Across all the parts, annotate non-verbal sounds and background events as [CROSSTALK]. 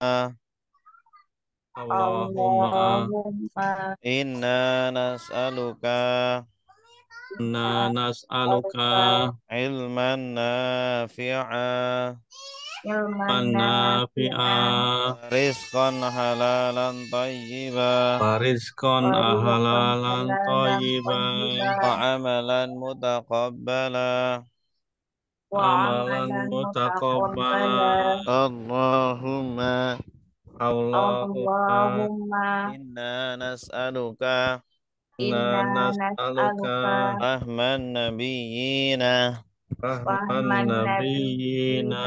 Allahumma inna nas'aluka inna nas'aluka ilman nafi'a ilman nafi'a rizqan halalan tayyiba rizqan halalan tayyiba wa amalan mutaqabbala amalan mutaqabbala Allahumma Allahumma inna nas'aluka inna nas'aluka rahman nabiyyina rahman nabiyyina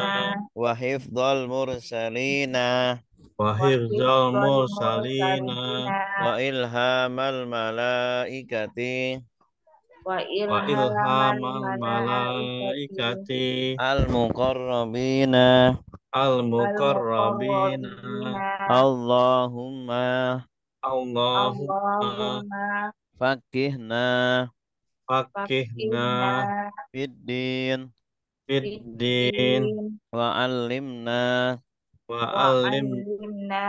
wa hifdzal mursalina wa hifdzal mursalina wa ilhamal malaikati wa ilhamal malaikati al muqarrabina al muqarrabina Allahumma Allahumma fakihna fakihna fiddin fiddin wa alimna wa alimna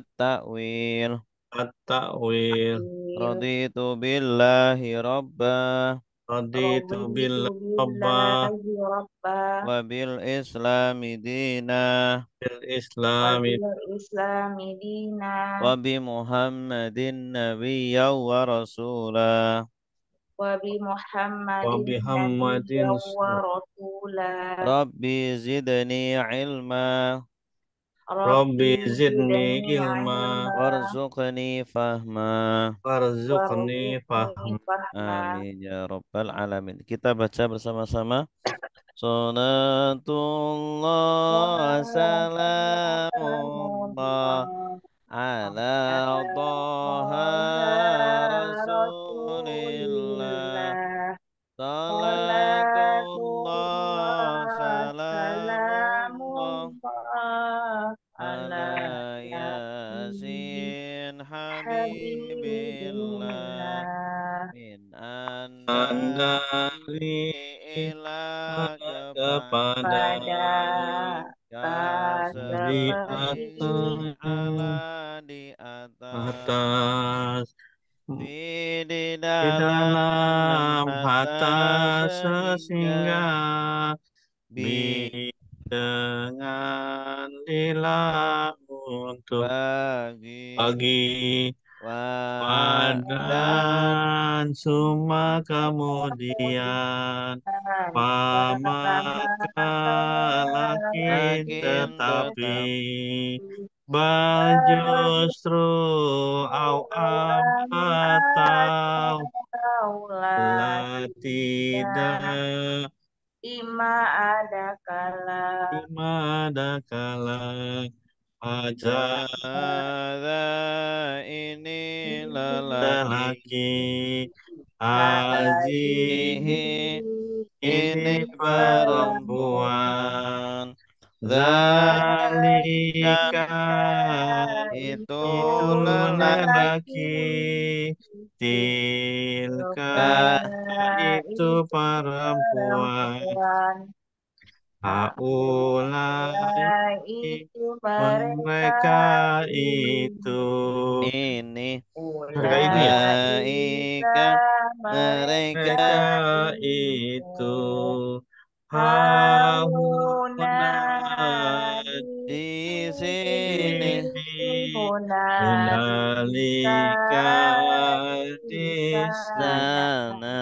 at-ta'wil at-ta'wil. Raditu billahi rabbah Raditu billahi rabbah Wa bil islami dina. Bil islami. dina. Wa bi muhammadin nabiyya wa rasulah Wa bi muhammadin nabiyya wa rasulah Rabbi zidni ilma. Rabbi zidni ilma warzuqni fahma warzuqni fahma amin ya rabbal alamin kita baca bersama-sama Sunatullah salamullah ala toha rasulillah mengenali ilah kepada kasih atas di atas di, dalam hata sehingga di dengan ilah untuk bagi, bagi Padan suma kemudian lakin tetapi bal justru au amatau tidak ima ada kala ima ada kala aja ada ini lelaki ajihi ini perempuan Zalika itu lelaki Tilka itu perempuan itu mereka itu ini mereka ini ya mereka mereka itu Haula di sini hunalika di sana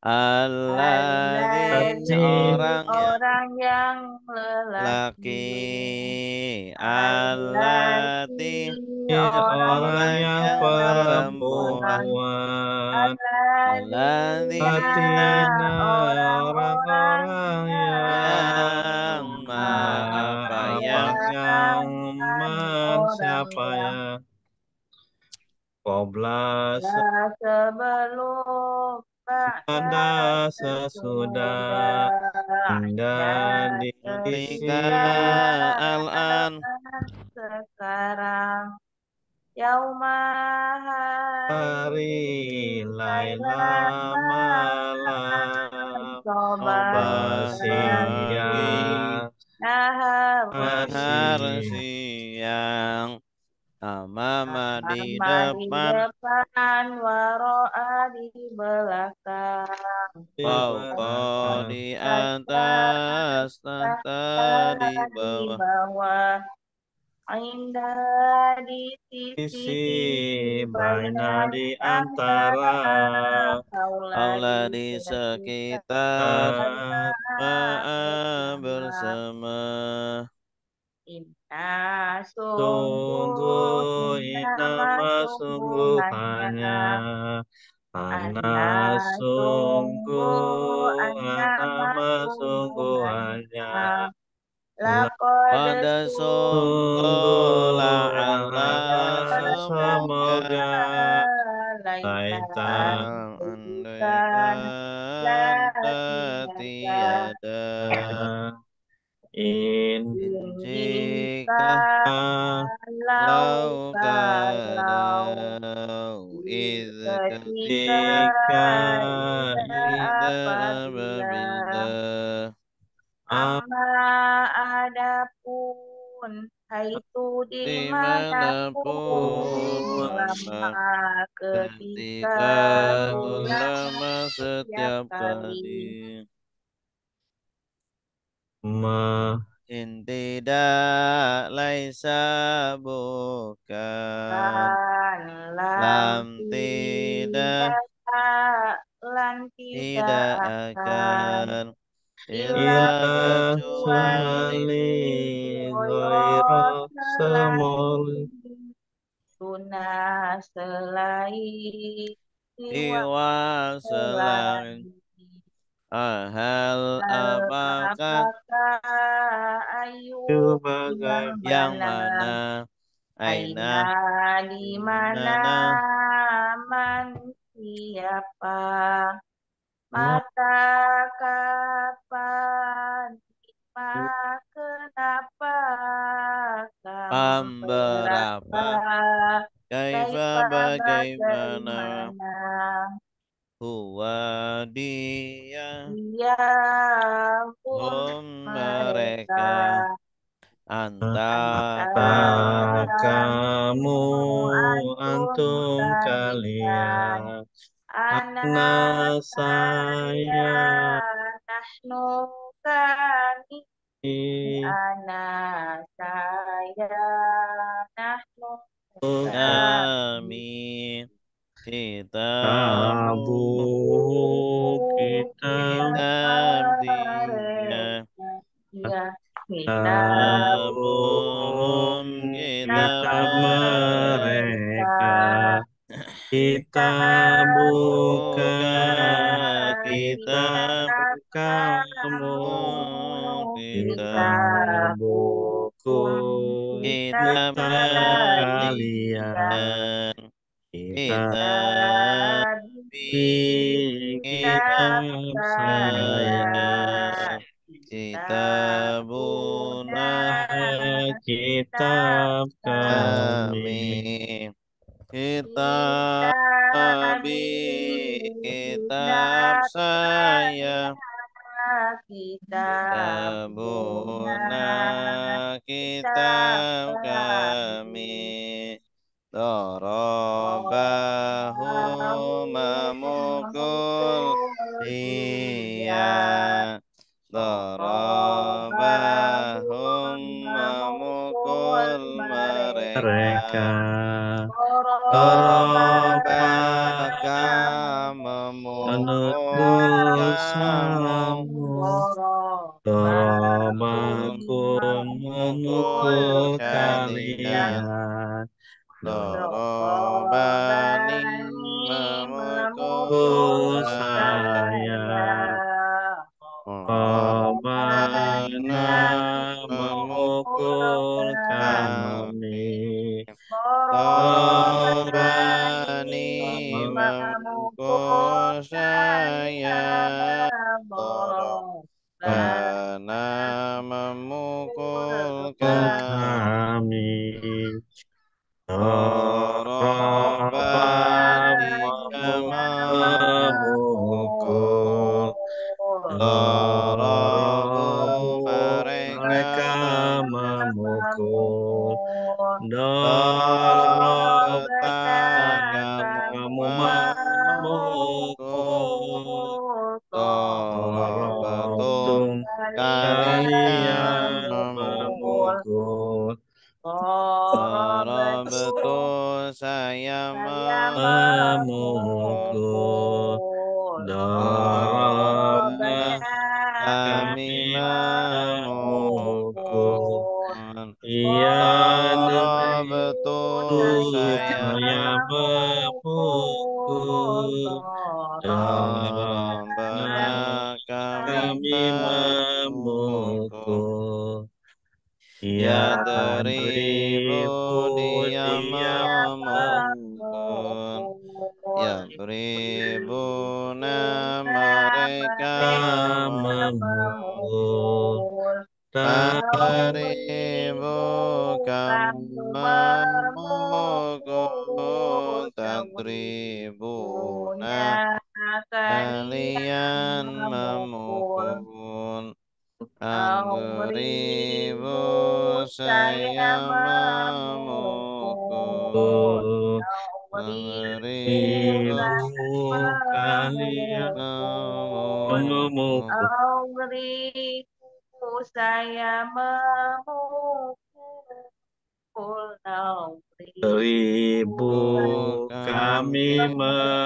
Alladzi ya-, iya, orang, orang yang lelaki Allati orang yang perempuan Allatina orang-orang yang apa yang siapa ya Koblas sebelum anda sesudah anda diberikan al Sekarang Yauma hari Laila malam Obasiya Nahar siang Amama di depan, depan waroa di belakang. Wow, di atas, tata di bawah. bawah. Indah di sisi, baina di antara. Aula di sekitar, ma'a bersama sungguh inama sungguh hanya Ana sungguh, anama sungguh hanya Pada sungguh la'ala semoga Laita andaikan tiada Ini lau balau ketika kita berbeda ama ada pun itu di mana pun lama ketika lama setiap kali ma tidak laisa bukan lam tidak lam tidak akan Ya semua selain Hal apakah ayu yang mana? Aina di mana? Man siapa? Mata kapan? Ma kenapa? Pemberapa? Kaifa bagaimana? huwa dia ya hum mereka anta kamu antum kalian Ana saya Nahnu kami Ana saya Nahnu kami kita kitab kita Kitabun iya, kitab mereka. kita buka kita buka kamu. buku kita kalian. Kitab kitab saya kita kitab kami Kitab kita kitab saya Kitabuna kitab kami Darabahuma mukul iya Darabahuma mukul mereka Darabaka memukul salamu Darabakum memukul kalian Dorobani memukul saya Korobana memukulkan Korobtu oh, saya memuji uh,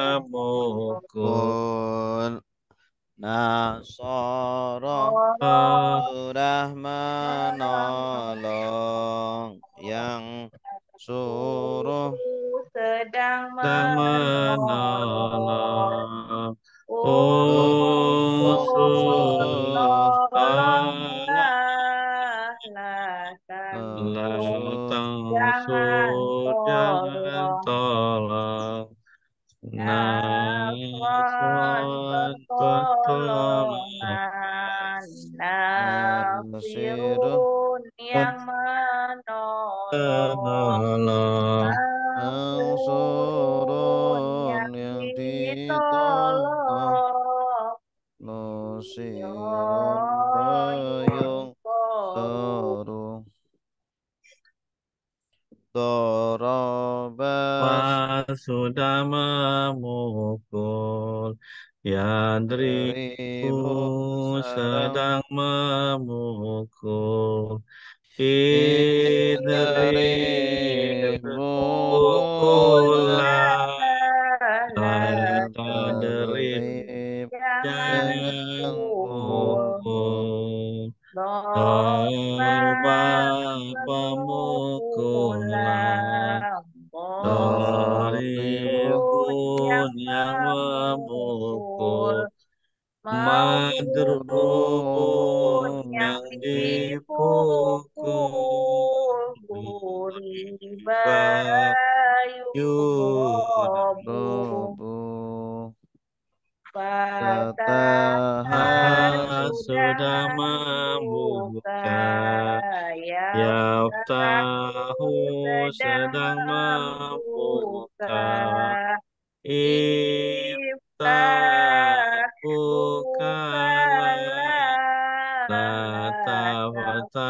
mata mata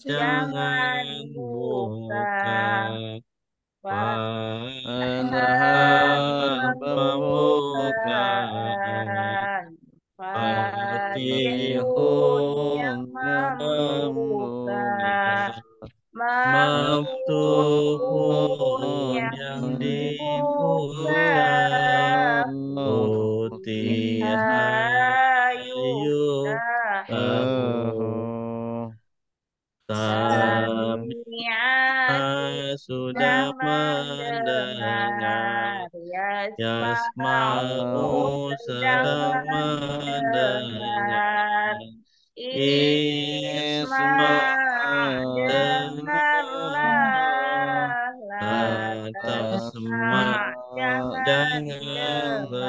jangan buka pada pembukaan Fatihun yang membuka Maftuhun yang dibuka Putihan sudah mendengar Yasma'u sudah mendengar Isma dengarlah dengar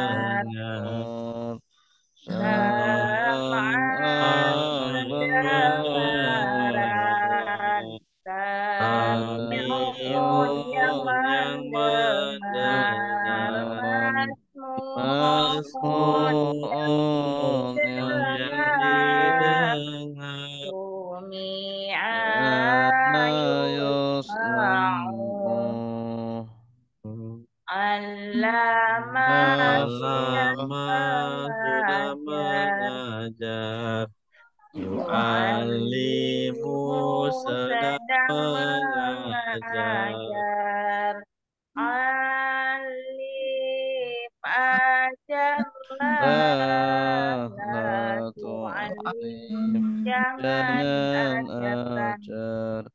Jangan ajar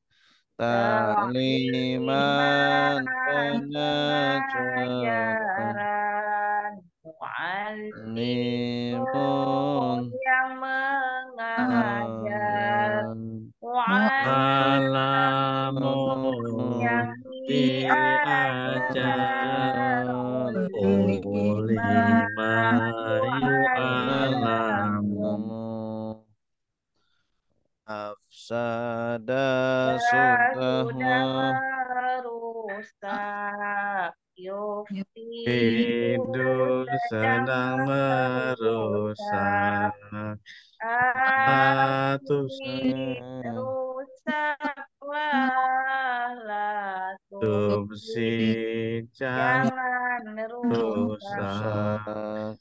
taliman pengajaran Mu'alimun yang mengajar Mu'alamun yang diajar Ulima sada sudah rusak Hidup sedang merusak Atus rusak Walah Tubsi jangan merusak.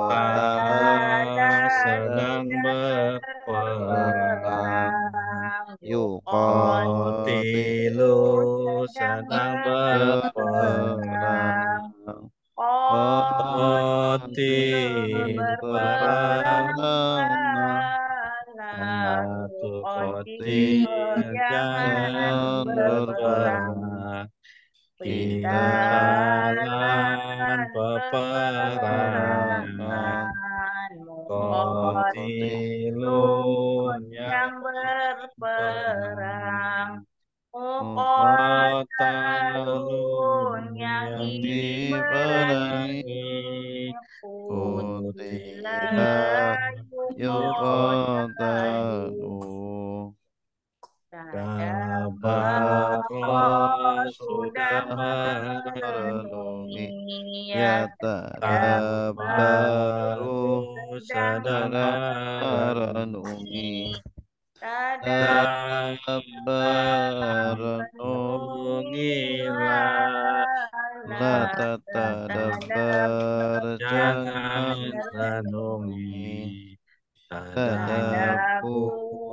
Kotilu senang berperang. Koti berperang. Satu koti jangan berperang. Kita akan peperangan. Qatilun yang berperang Muqatalun yang diperangi Kutilah yuqatalun pada Bapa sudah merenungi Nyata baru sadara merenungi Renungilah Lata tadabar Jangan renungi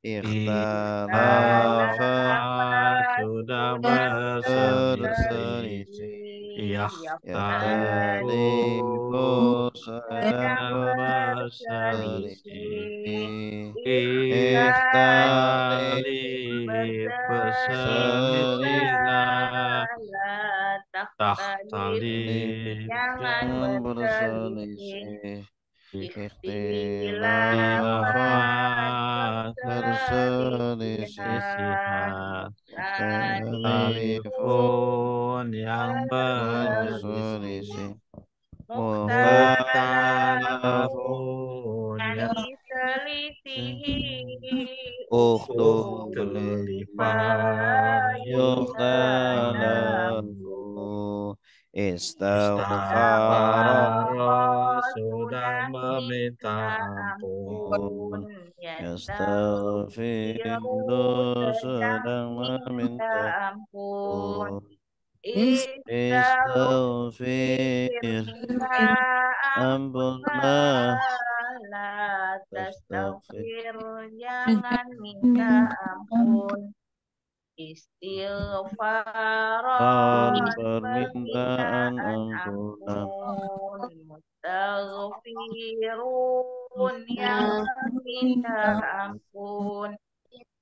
Ikhtalafa sudah berselisih Yakhtalifu sudah berselisih ya ya sudah berselisih Takhtali sudah berselisih Ikhtilafat perselisihan Sekalipun yang berselisih Muhtalafun yang berselisih Uktu kelipah Yuhtalafu Istighfar sudah meminta ampun Yastaghfiru ya sudah meminta ampun Istighfir ampunlah La tastaghfir jangan minta ampun istighfaran permintaan ampun, mustaghfirun yang minta ampun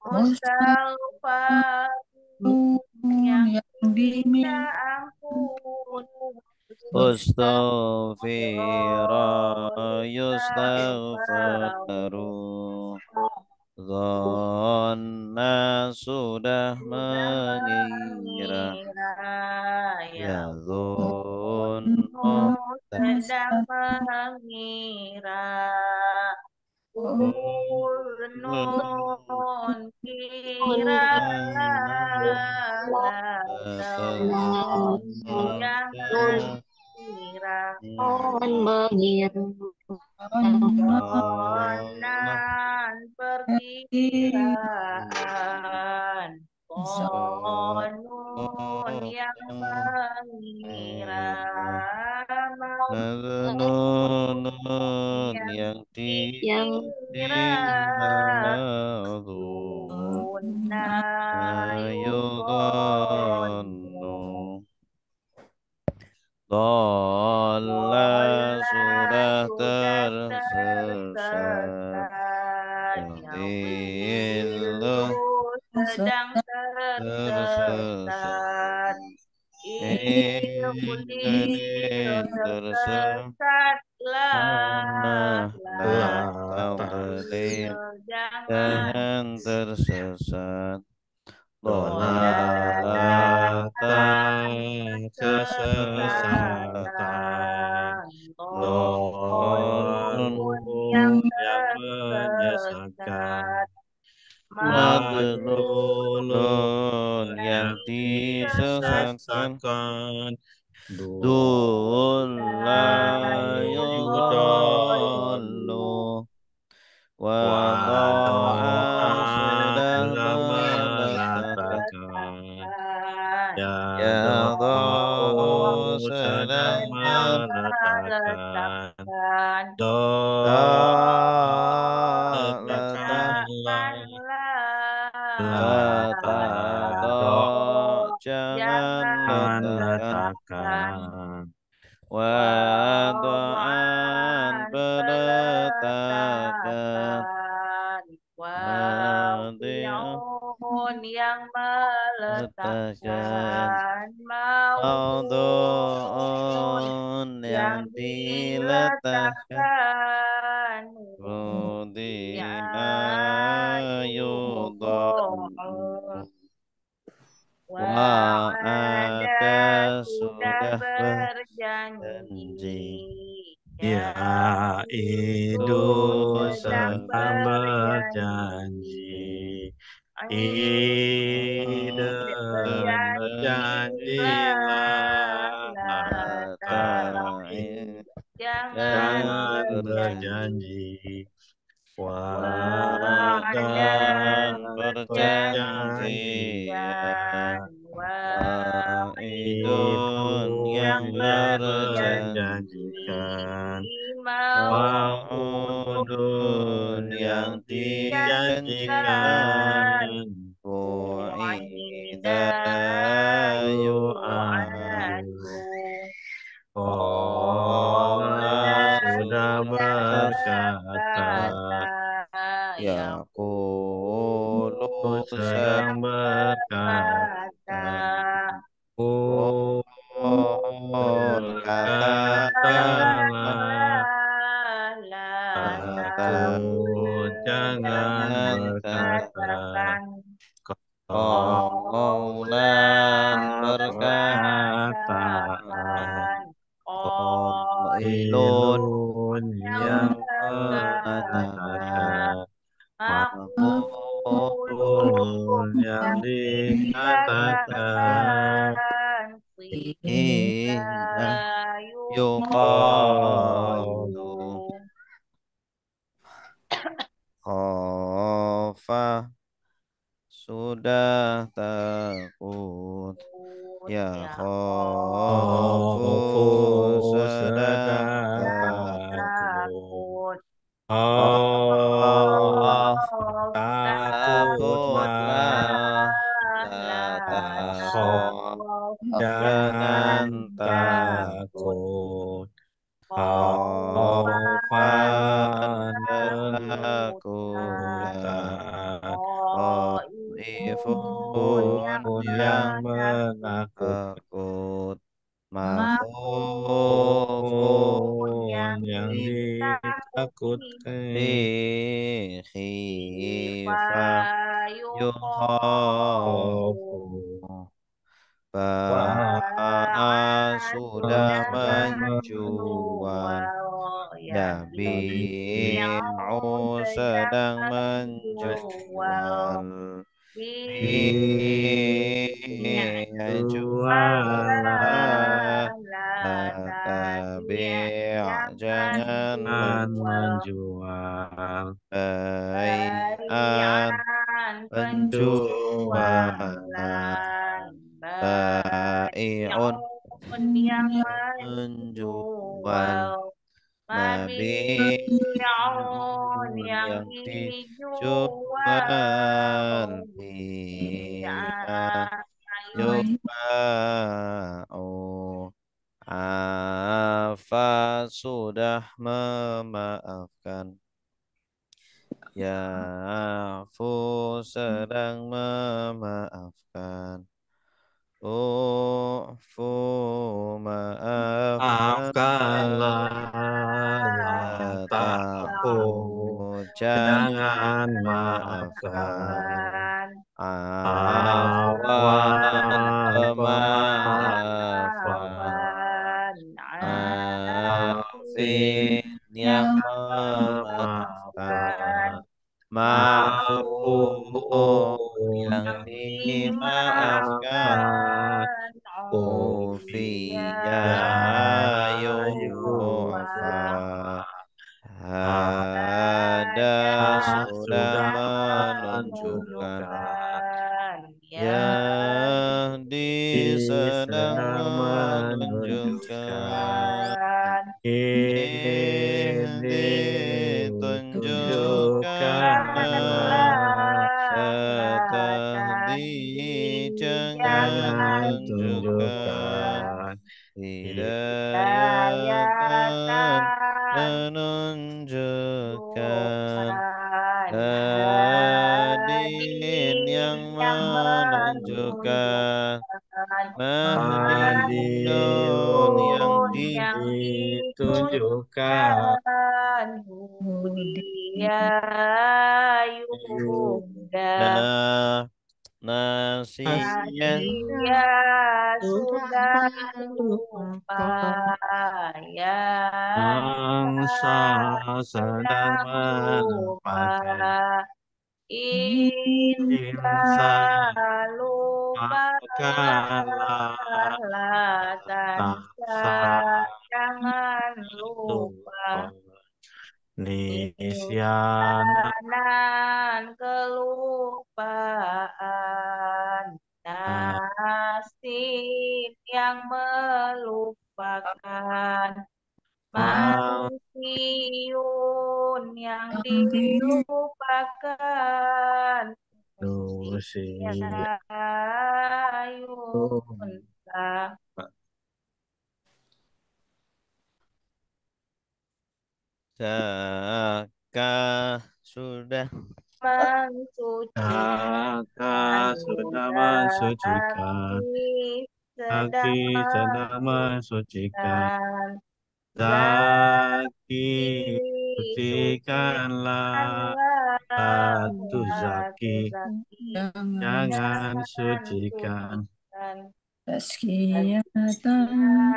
mustaghfirun yang diminta ampun Mustaghfirah yustaghfaru Zonna sudah mengira Ya zonna sudah mengira Ulnun kira Sudah mengira Konon perkiraan konon yang mengira konon yang dikira Konon yang Dola sudah tersesat Ilu sedang tersesat Ilu tersesat Lah Lah jangan tersesat Lolalata kesesata Lolun yang menyesatkan Maglulun yang disesatkan Dulayudallu Wa taala. Duh. Duh. Fir'aun ya yang dijual Yuba'u ya oh, Afa sudah memaafkan Ya Yafu sedang memaafkan Ufu ma'afala Taku Jangan maafkan Awal maafkan Afin yang maafkan Maafku yang dimaafkan yufa ada sudah menunjukkan ya. yang di sedang menunjukkan ini tunjukkan tetap di jangan tunjukkan Hidayah menunjukkan Hadin yang menunjukkan Mahadun yang ditunjukkan Hudiyayu Nasiyan Bangsa sedang berpada Insan lupakanlah Tansa jangan lupa Nisyanan kelupaan Yasin yang melupakan Manusiun yang dilupakan Manusia iya. sudah mensucikan Kakak sedang mensucikan Kaki sedang mensucikan Zaki sucikanlah Batu zaki Jangan sucikan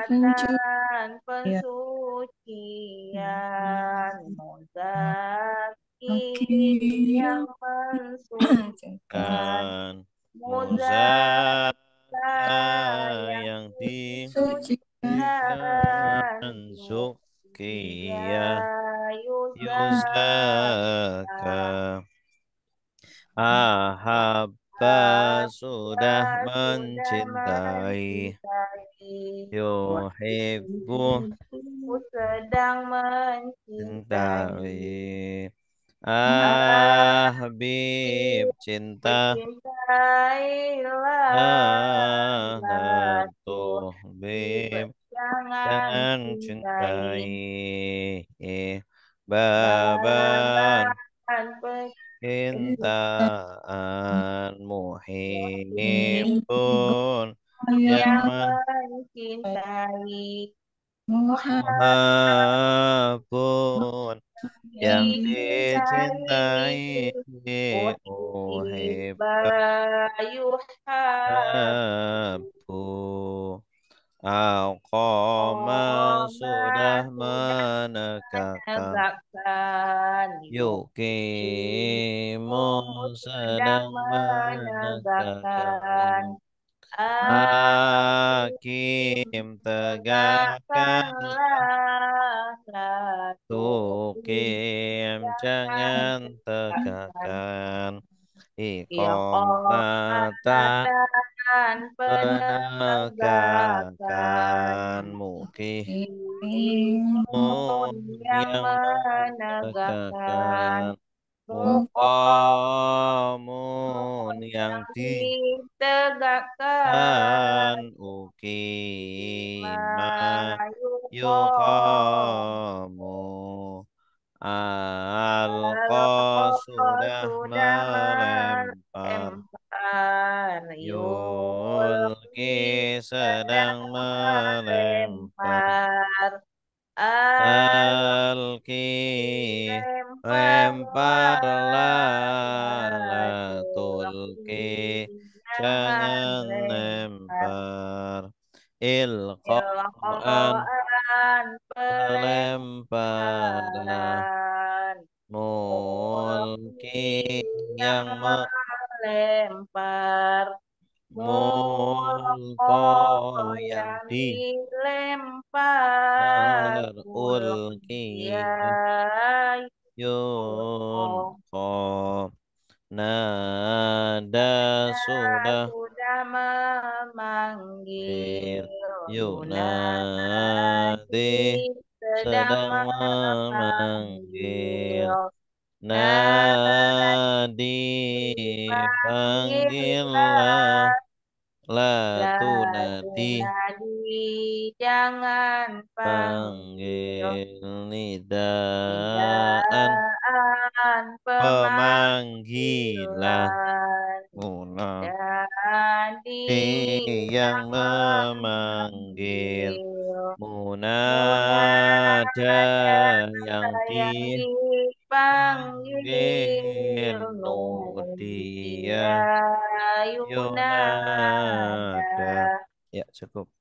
pencucian pencucian Muzaki Hakim yang mensucikan kan Muza yang disucikan Zukiya Yuzaka Ahabba sudah mencintai Yuhibbu sedang mencintai Ah, [LAUGHS] ah, Habib cinta. Ah, tuh, Habib jangan cintai baban cintaan jangan yang mencintai pun yang dicintai oh yuhabbu sudah menegakkan Yukimu sedang menegakkan Hakim tegakkanlah Tukim jangan tegakkan Iqomatan penegakan mukimu yang menegakkan Mukamun yang ditegakkan Ukimah yuqamu oh, al qasudah melempar Yulki sedang melempar Alki lemparlah Latulki jangan lempar Ilqa pelemparan mungkin yang melempar mungkin yang dilempar ulkiyah yunko nada sudah sudah memanggil Yunadi sedang memanggil Nadi panggillah Latu nadi Jangan panggil Nidaan Pemanggilan Una. di yang memanggil munada yang dipanggil nudia oh, yunada. Ya cukup.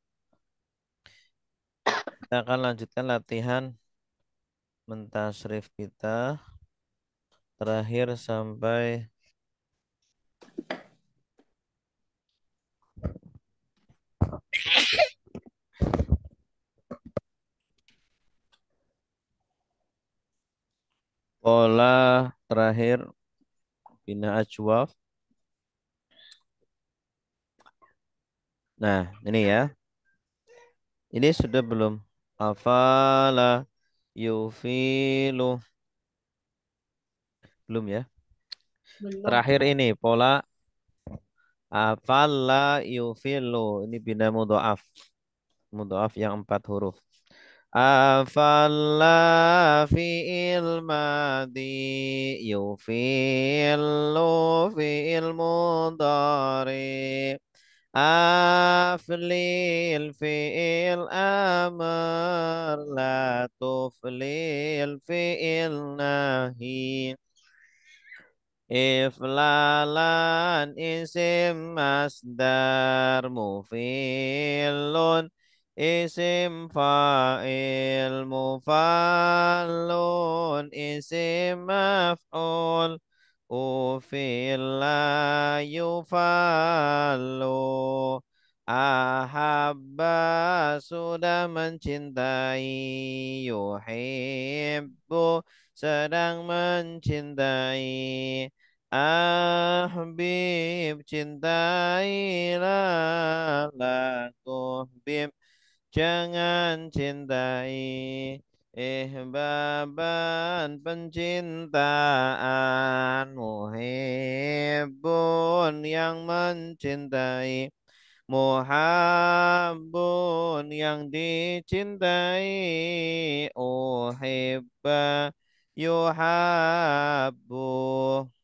Kita akan lanjutkan latihan mentasrif kita terakhir sampai Pola terakhir bina ajwaf. Nah, ini ya. Ini sudah belum? Afala yufilu. Belum ya? Belum. Terakhir ini pola Afala yufilu. Ini bina mudhaf. Mudhaf yang empat huruf. Afala fi'il madi yufilu fi'il mudhari. Aflil fi'il amr la tuflil fi'il nahi. Iflalan isim masdar mufilun isim fa'il mufallun isim maf'ul ufilla yufallu ahabba sudah mencintai yuhibbu sedang mencintai Ahbib cintailah laku bib jangan cintai eh baban pencintaan muhibbun yang mencintai muhabbun yang dicintai uhibba oh, yuhabbuh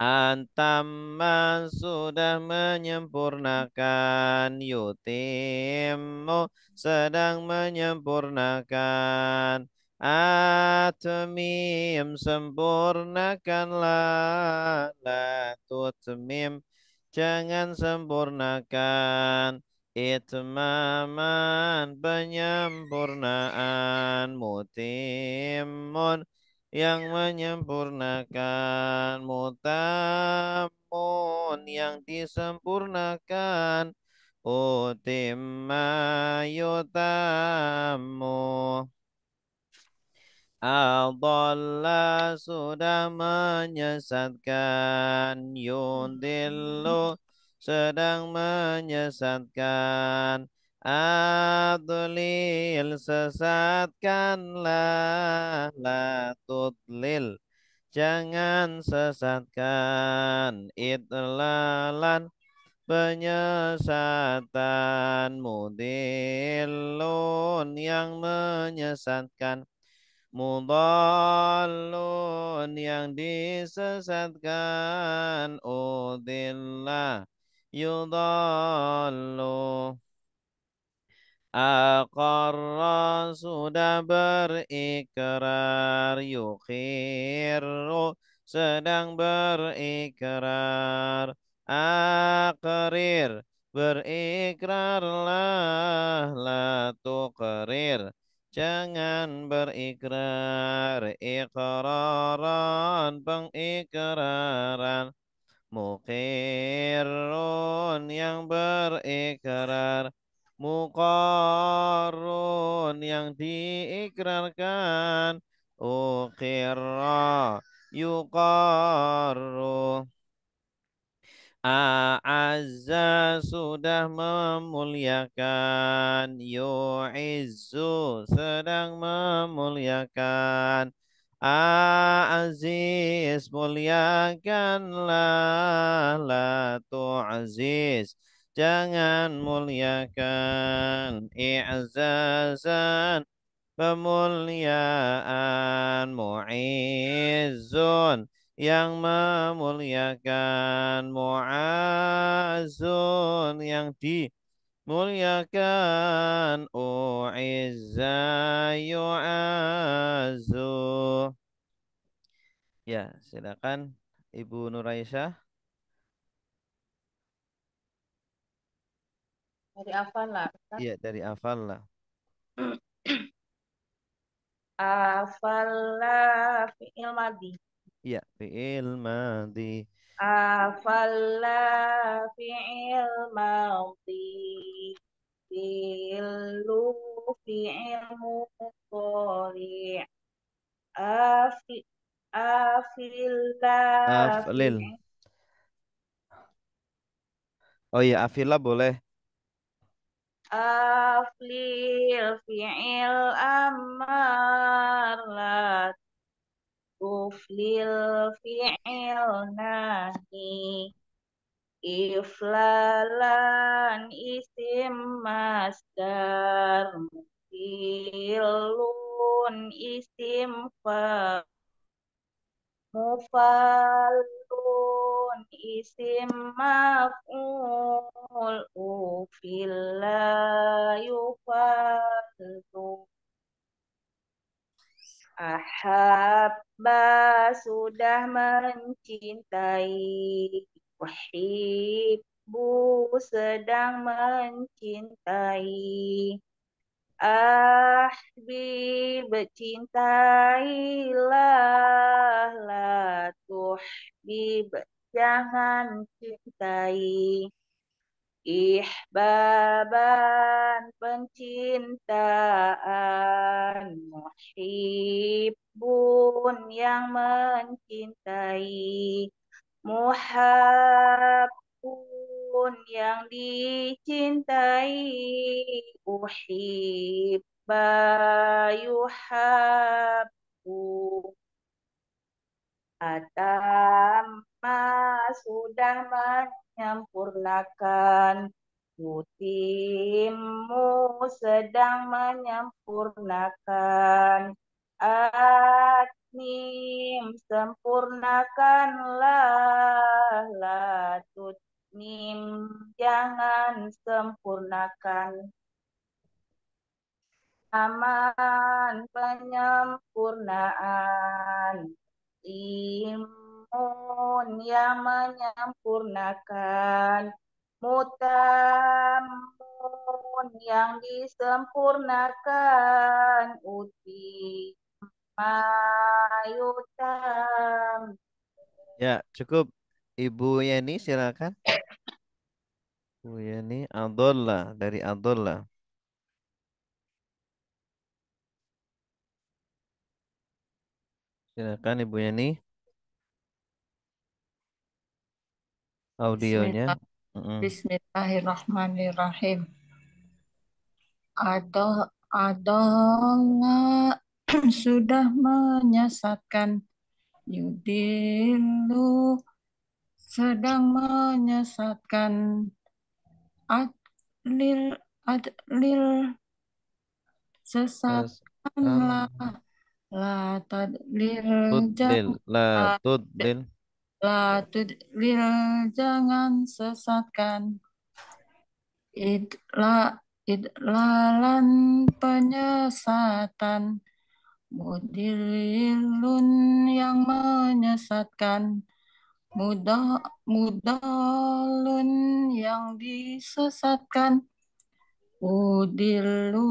Antaman sudah menyempurnakan yutimu sedang menyempurnakan atmim sempurnakanlah la tutmim jangan sempurnakan itmaman penyempurnaan mutimun yang menyempurnakan mutamun yang disempurnakan utimma yutamu Adalla sudah menyesatkan Yundillu sedang menyesatkan Atulil sesatkanlah la tutlil jangan sesatkan itlalan penyesatan mudilun yang menyesatkan mudallun yang disesatkan udillah yudallu Aqarra sudah berikrar yukhiru sedang berikrar akrir berikrarlah la tuqrir jangan berikrar ikraran pengikraran mukirun yang berikrar muqarrun yang diikrarkan uqirra yuqarru A'azza sudah memuliakan Yu'izzu sedang memuliakan Aziz muliakanlah La tu'aziz jangan muliakan i'zazan pemuliaan mu'izzun yang memuliakan mu'azzun yang dimuliakan u'izza yu'azzu ya silakan Ibu nuraisyah Dari hafal lah. Kan? Iya, dari hafal lah. Afala fi'il madi. Iya, fi'il madi. Afala fi'il madi. Fi'lu fi'il mudhari. Afi afilah. Afilil. Oh iya, afilah boleh aflil fi'il amar la tuflil fi'il nahi iflalan isim masdar mufilun isim fa mufal isim maf'ul ufil la yufaltu ahabba sudah mencintai wahibbu sedang mencintai Ahbi bercintailah latuh bib jangan cintai Ihbaban pencintaan Muhibbun yang mencintai Muhab pun yang dicintai uhibba yuhabbu Atama sudah menyempurnakan putimu sedang menyempurnakan atmim sempurnakanlah latut Mim jangan sempurnakan aman penyempurnaan imun yang menyempurnakan mutamun yang disempurnakan uti mayutam ya cukup Ibu Yeni, silakan. Ibu Yeni, Adolla dari Adolla. Silakan Ibu Yeni. Audionya. Bismillahirrahmanirrahim. Atau Adolla [CLEARS THROAT] sudah menyesatkan Yudilu sedang menyesatkan adlil adlil sesatkanlah la tadlil jangan la tudlil la tudlil jangan sesatkan idla idlalan penyesatan mudilun yang menyesatkan mudah mudalun yang disesatkan udilu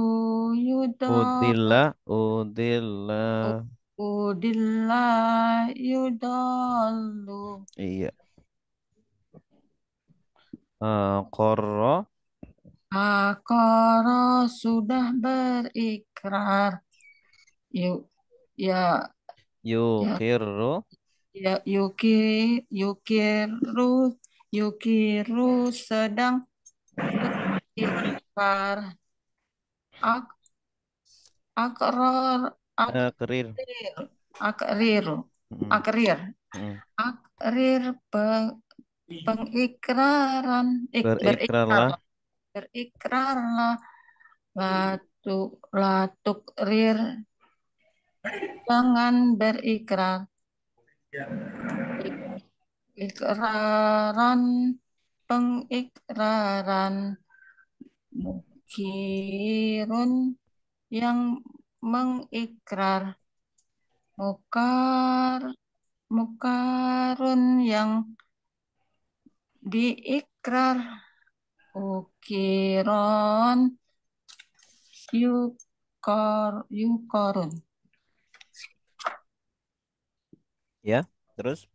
yuda udilla udilla udilla lu iya uh, korro akoro sudah berikrar yuk ya yukirru ya. Ya, Yuki, Yukiru, Yukiru sedang berkar. Ak, akror, ak, akrir, akrir, akrir, akrir pe, pengikraran, ik, berikrarlah, berikrarlah, latuk, latuk rir, jangan berikrar Ikraran, pengikraran, mukirun yang mengikrar, mukar, mukarun yang diikrar, ukiron, yukor, yukorun Ya, terus?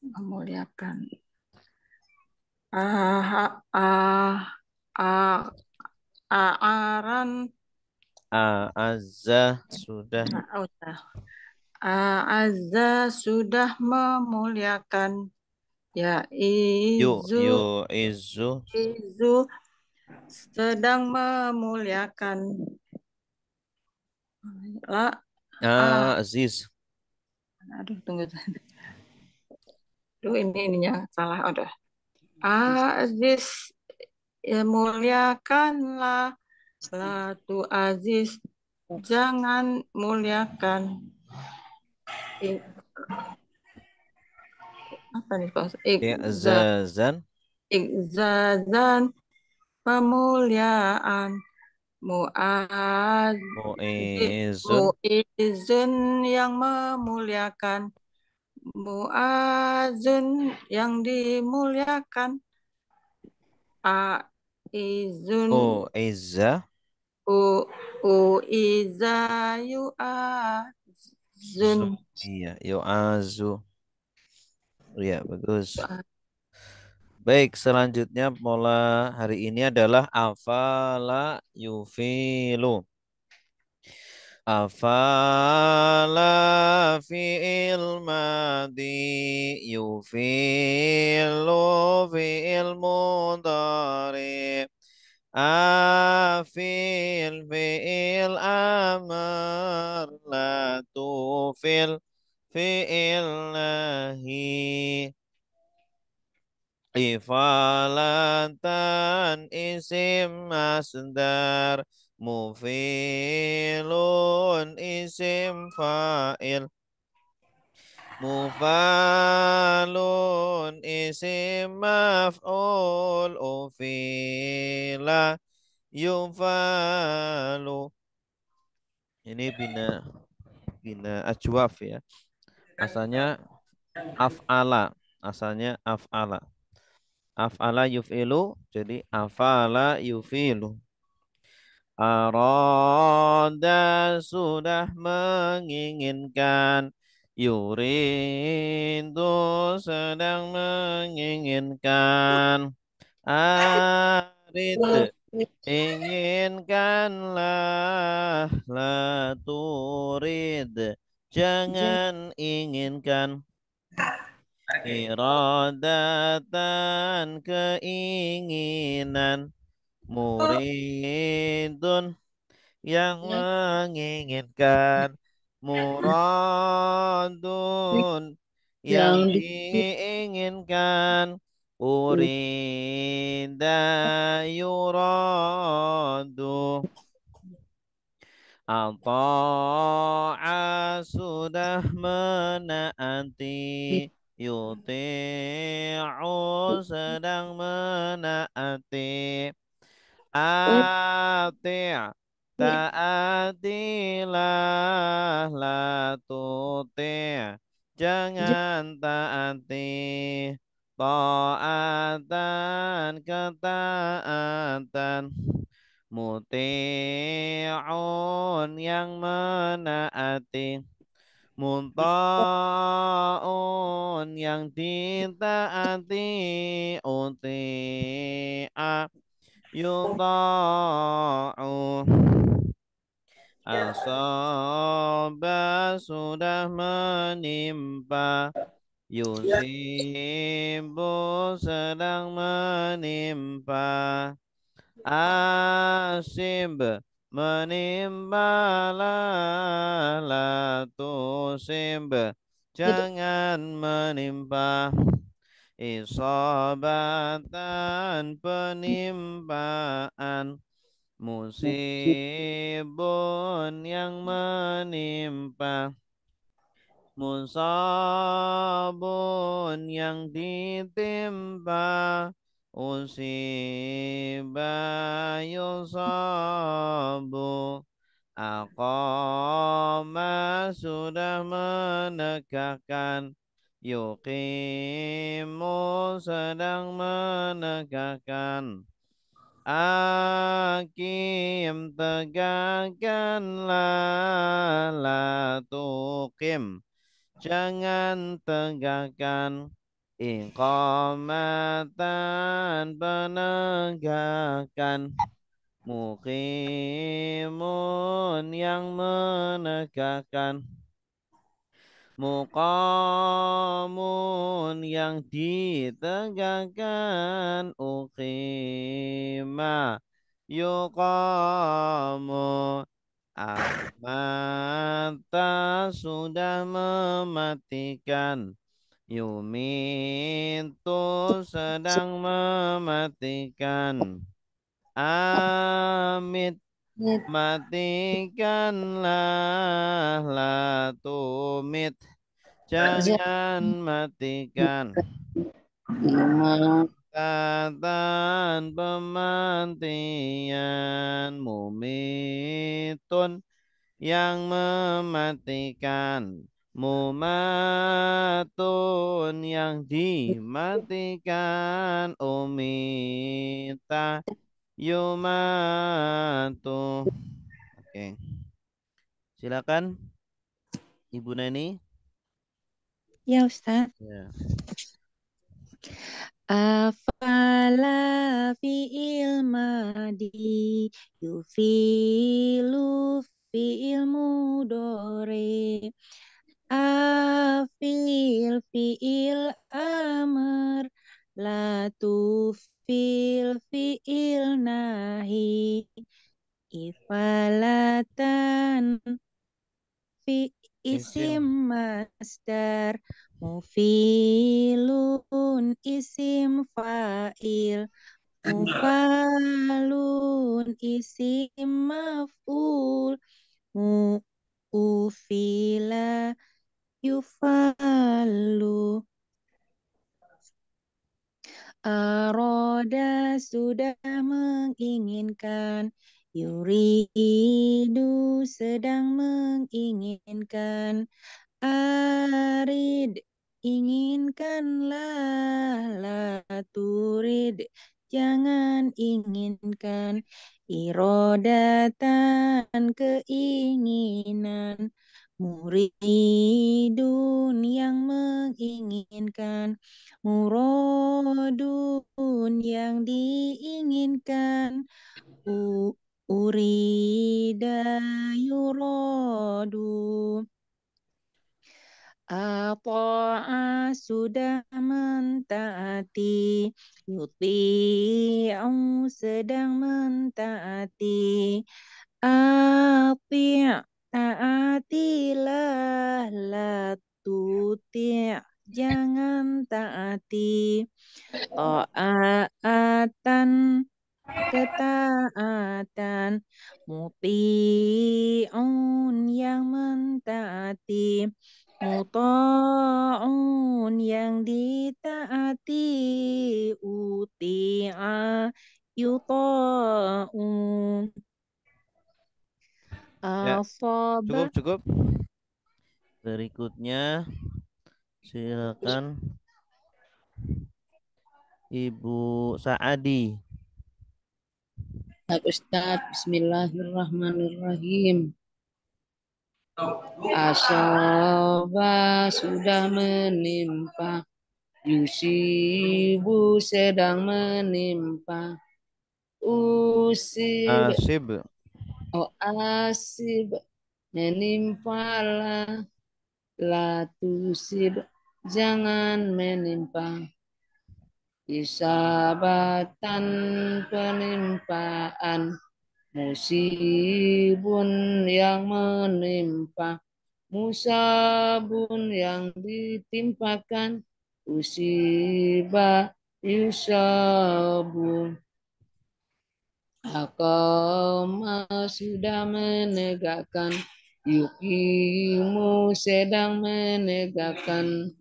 Memuliakan. Ah, ah, ah, ah, ah aran. A ah, Azza sudah A Azza sudah memuliakan ya Izu Yu, Izu Izu sedang memuliakan La Ah, uh, Aziz. Aduh, tunggu. Duh, ini ininya salah. Oh, udah. Ah, Aziz, ya, muliakanlah satu Aziz. Jangan muliakan. apa nih pas? Ya, Iqzazan Ikzazan. Pemuliaan Mu'ad Mu'izun Mu yang memuliakan Mu'azun yang dimuliakan Aizun U'izza U'izza yu'azun Iya, yu'azu Iya, bagus. Baik, selanjutnya pola hari ini adalah afala yufilu. Afala fi'il madi yufilu fi'il mudari afil fi'il amar la tufil fi'il nahi Ifalatan isim masdar mufilun isim fa'il mufalun isim maf'ul ufila yufalu ini bina bina ajwaf ya asalnya af'ala asalnya af'ala Af'ala yuf'ilu jadi afala yufilu. Arada sudah menginginkan Yuridu sedang menginginkan Arid Inginkanlah la turid Jangan inginkan Ya. iradatan keinginan muridun yang ya. menginginkan muradun yang diinginkan iya. urida yuradu atau sudah menanti iya yuti'u sedang menaati iya. ati' taatilah la tuti' jangan taati taatan ketaatan muti'un yang menaati Muntahun yang ditaati a yuta'u ya. asaba sudah menimpa ya. Yusibu sedang menimpa ya. Asib Menimpa lala simb jangan menimpa isobatan penimpaan musibun yang menimpa musabun yang ditimpa usiba yusabu Aqama sudah menegakkan Yukimu sedang menegakkan Akim tegakkanlah La tukim Jangan tegakkan Iqamatan penegakan Mukimun yang menegakkan Mukamun yang ditegakkan ukimah yukamu Amata sudah mematikan Yumitun sedang mematikan. Amit matikanlah latumit. jangan matikan ikatan pemantian mumitun yang mematikan Mumatun yang dimatikan umita yumatu. Oke. Okay. Silakan Ibu Neni. Ya Ustaz. Ya. Afala fi'il madi yufilu ilmu dore afil fiil amr la tufil fiil nahi ifalatan fi isim masdar mufilun isim fa'il mufalun isim maf'ul mu'ufila yufalu Aroda sudah menginginkan Yuridu sedang menginginkan Arid inginkanlah Laturid, jangan inginkan irodatan keinginan Muridun yang menginginkan, Murudun yang diinginkan, U urida yuradu apa sudah mentaati, yuti'u sedang mentaati, Apa? Taatilah la tuti' jangan taati taatan ketaatan muti'un yang mentaati muta'un yang ditaati uti'a yuta'un Alfabet. Ya, cukup, cukup. Berikutnya silakan Ibu Saadi. Ustaz, Bismillahirrahmanirrahim. Asoba sudah menimpa, Yusibu sedang menimpa, Usib. Asib. Oh, asib menimpalah latusib jangan menimpa isabatan penimpaan musibun yang menimpa musabun yang ditimpakan usiba yusabun Aku sudah menegakkan Yukimu sedang menegakkan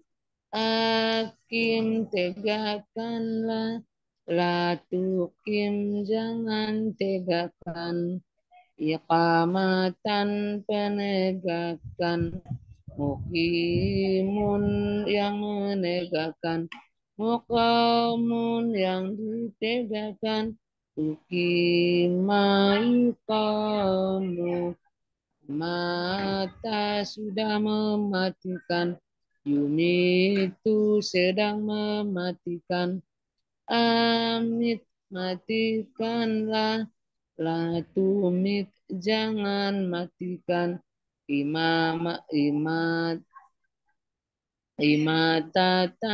Akim tegakkanlah Latukim jangan tegakkan Iqamatan penegakan Mukimun yang menegakkan Mukamun yang ditegakkan Tuki engkau mata sudah mematikan Yumi itu sedang mematikan Amit matikanlah Latumit jangan matikan Imam imat Imatatan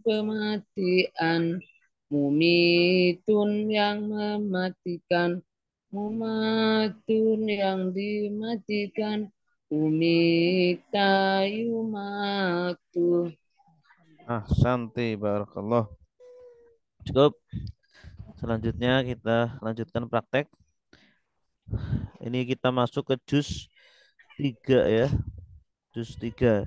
pematian Mumitun yang mematikan, mumatun yang dimatikan, umita yumatu. Ah, santi barakallah. Cukup. Selanjutnya kita lanjutkan praktek. Ini kita masuk ke jus tiga ya. Jus tiga.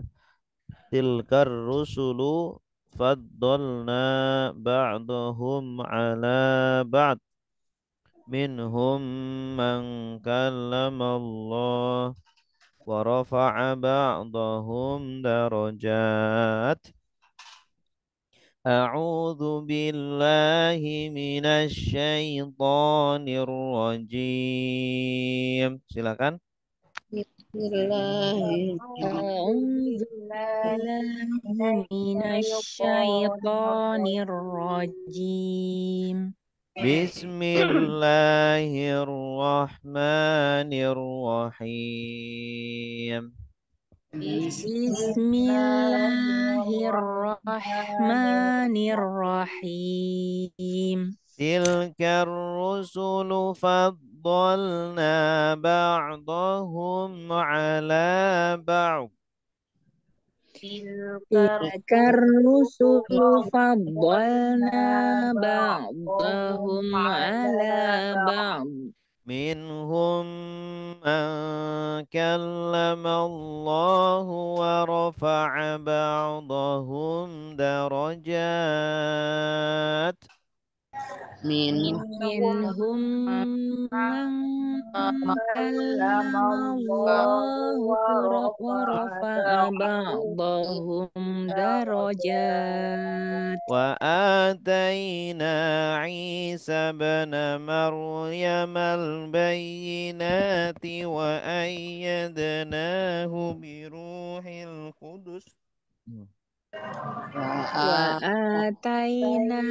Tilkar rusulu faddalna ba'dahum ala ba'd minhum man kallama Allah wa rafa'a ba'dahum darajat أعوذ بالله من الشيطان الرجيم silakan أعوذ بالله من الشيطان الرجيم بسم الله الرحمن الرحيم بسم الله الرحمن الرحيم تلك الرسل فضل فضلنا بعضهم على بعض تلك الرسل فضلنا بعضهم على بعض منهم من كلم الله ورفع بعضهم درجات منهم من كلم الله ورفع بعضهم درجات وآتينا عيسى بن مريم البينات وأيدناه بروح القدس وآتينا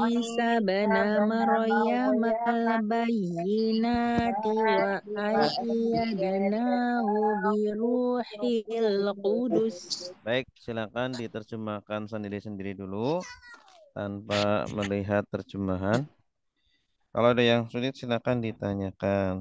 عيسى بن مريم البينات وأيدناه بروح القدس Baik, silakan diterjemahkan sendiri-sendiri dulu tanpa melihat terjemahan. Kalau ada yang sulit silakan ditanyakan.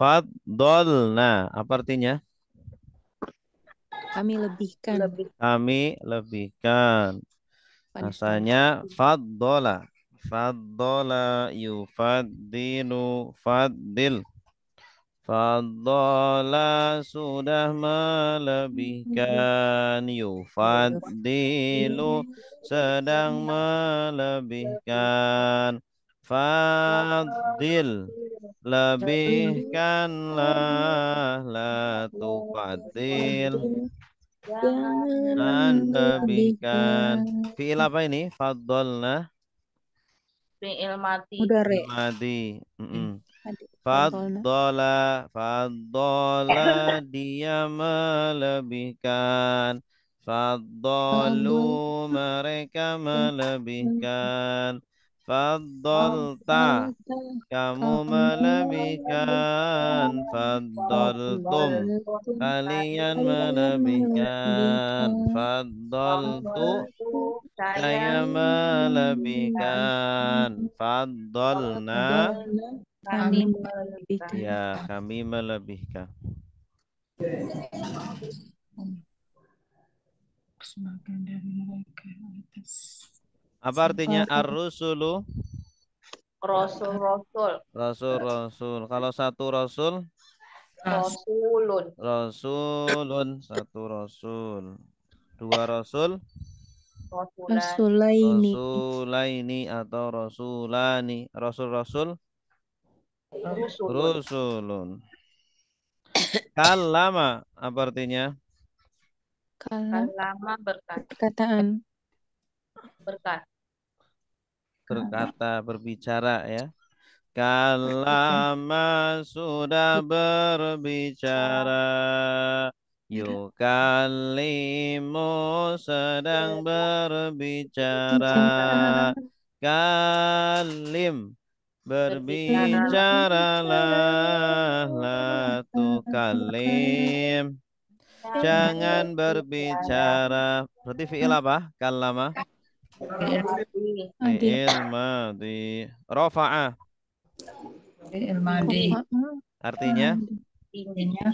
Fadolna. Apa artinya? Kami lebihkan. Kami lebihkan. Asalnya fadola. Fadola yufadilu fadil. Fadola sudah melebihkan yufadilu sedang melebihkan. Fadil lebihkanlah la Fadil dan lebihkan fiil apa ini fadolna fiil mati Udari. mati mm -mm. Fadola, fadola dia melebihkan. Fadolu mereka melebihkan. Faddalta Kamu melebihkan Faddaltum Kalian melebihkan Faddaltu Saya melebihkan Faddalna kami melebihkan. Ya, kami melebihkan. Sebagian dari mereka atas apa artinya ar-rusulu? Rasul rasul. Rasul rasul. Kalau satu rasul? Rasulun. Rasulun satu rasul. Dua rasul? Rasulani. Rasulaini. Rasulaini atau rasulani. Rasul rasul? rasulun Kalama apa artinya? Kalama berkataan berkat berkata [LAUGHS] berbicara ya kalama sudah berbicara Yukalimu sedang berbicara [LAUGHS] Kalim Berbicaralah Latu kalim Jangan berbicara Berarti fi'il apa? Kalama Fi'il madhi. Rafa'a. Fi'il Artinya? Artinya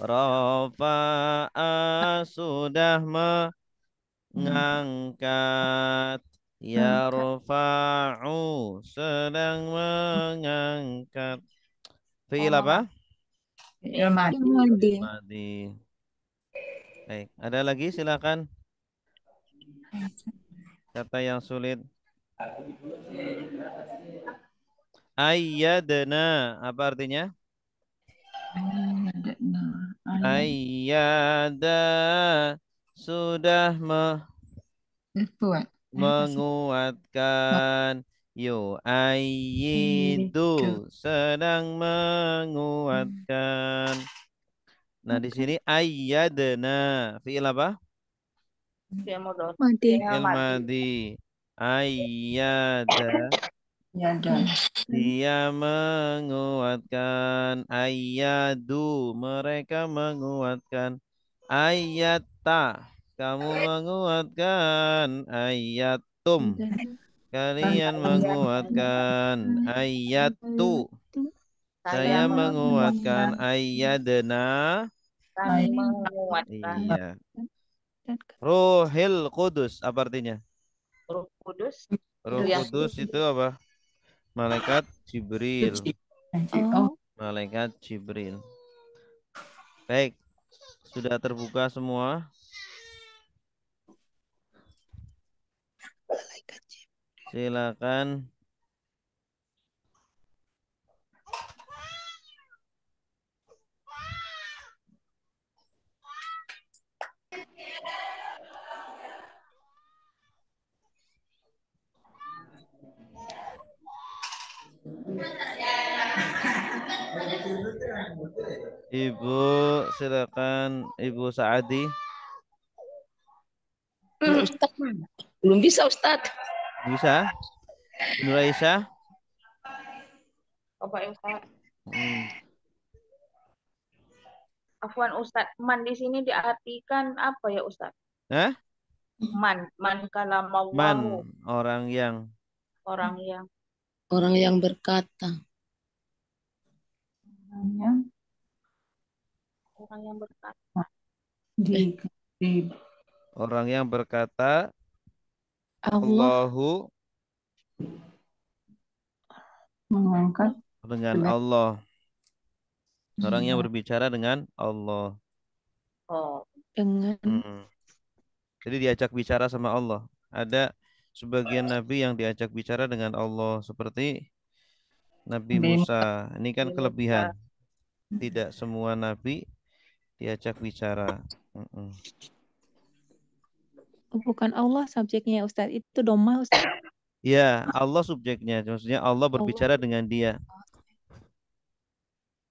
Rafa'a sudah mengangkat ya hmm. rafa'u sedang mengangkat Fi'il oh. apa? Fi'il madhi. Baik, ada lagi silakan. Kata yang sulit. Ayyadna. Apa artinya? Ayyadna. Sudah me Buat. menguatkan. Yo ayidu sedang menguatkan. Nah di sini ayyadna. Fi'il apa? Madi. madi. Ya ya Dia menguatkan. Ayyadu. Mereka menguatkan. Ya ta, Kamu menguatkan. tum, Kalian menguatkan. tu, Saya menguatkan. ayat Saya menguatkan. Iya. Kan, Ruhil Kudus apa artinya? Ruh Kudus. Ruh Kudus iya. itu apa? Malaikat Jibril. Oh. Malaikat Jibril. Baik. Sudah terbuka semua? Silakan Ibu, silakan Ibu Saadi. Hmm, belum bisa Ustaz. Bisa? Nur bisa. Bapak Ustaz. Hmm. Afwan Ustaz, man di sini diartikan apa ya Ustaz? Hah? Man, man kalau mau Man, orang yang. Orang yang orang yang berkata orang yang orang yang berkata di, eh. orang yang berkata Allahu mengangkat dengan Allah orang yang iya. berbicara dengan Allah oh dengan hmm. jadi diajak bicara sama Allah ada sebagian nabi yang diajak bicara dengan Allah seperti Nabi Musa. Ini kan kelebihan. Tidak semua nabi diajak bicara. Oh, bukan Allah subjeknya Ustaz, itu doma Ustaz. Ya, Allah subjeknya. Maksudnya Allah berbicara dengan dia.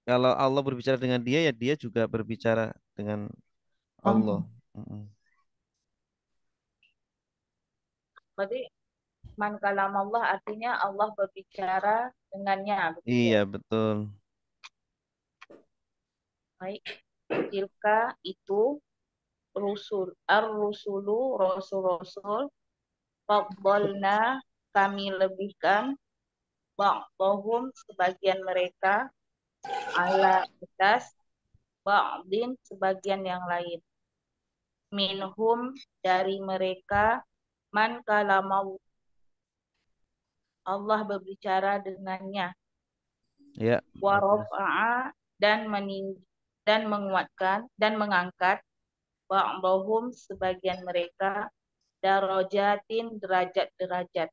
Kalau Allah berbicara dengan dia ya dia juga berbicara dengan oh. Allah. Oh. berarti man kalam Allah artinya Allah berbicara dengannya. Betul? Ya? Iya, betul. Baik. Tilka itu rusul ar-rusulu rasul-rasul fadhalna kami lebihkan ba'dhum sebagian mereka ala atas ba'din sebagian yang lain minhum dari mereka man kalamau Allah berbicara dengannya ya wa dan meninggi dan menguatkan dan mengangkat ba'dhum sebagian mereka darajatin derajat-derajat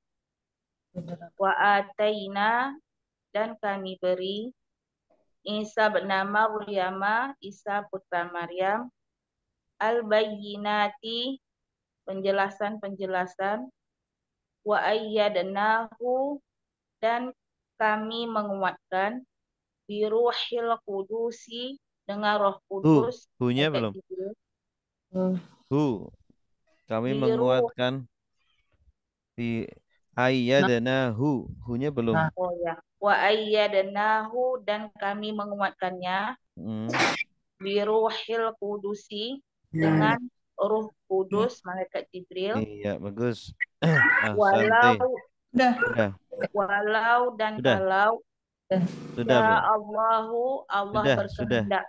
wa ataina dan kami beri Isa bernama Maryam, Isa putra Maryam, al-bayyinati penjelasan-penjelasan wa ayyadnahu dan kami menguatkan biruhil kudusi dengan roh kudus. Hu, hunya belum. Hu. Kami menguatkan di ayyadnahu. Hunya belum. Nah. oh ya. Wa ayyadnahu dan kami menguatkannya. Hmm. Biruhil kudusi ya. dengan Ruh Kudus, malaikat Jibril. Iya, bagus. [CLEARS THROAT] Ah, walau Sudah. Walau dan Sudah. kalau Sudah. Ya Allahu, Allah Sudah. Sudah.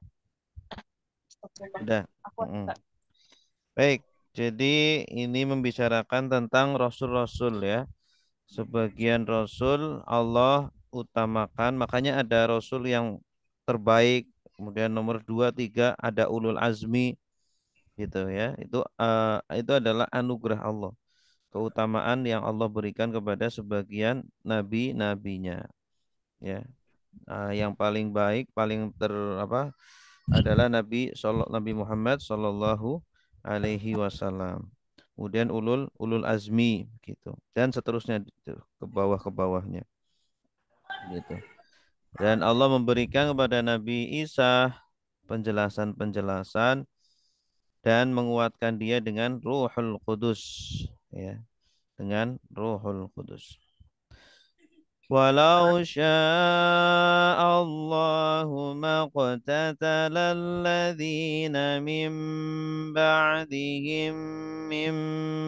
Sudah. Aku mm. -hmm. Baik, jadi ini membicarakan tentang rasul-rasul ya. Sebagian rasul Allah utamakan, makanya ada rasul yang terbaik, kemudian nomor dua, tiga ada ulul azmi, gitu ya itu uh, itu adalah anugerah Allah keutamaan yang Allah berikan kepada sebagian nabi nabinya ya uh, yang paling baik paling ter apa adalah nabi Nabi Muhammad Shallallahu Alaihi Wasallam kemudian ulul ulul azmi gitu dan seterusnya gitu, ke bawah ke bawahnya gitu dan Allah memberikan kepada Nabi Isa penjelasan-penjelasan dan menguatkan dia dengan Ruhul Kudus ya dengan Ruhul Kudus Walau syaa Allahu maqtatala alladhina min ba'dihim min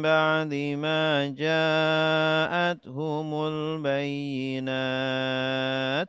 ba'di ma ja'atuhumul bayyinat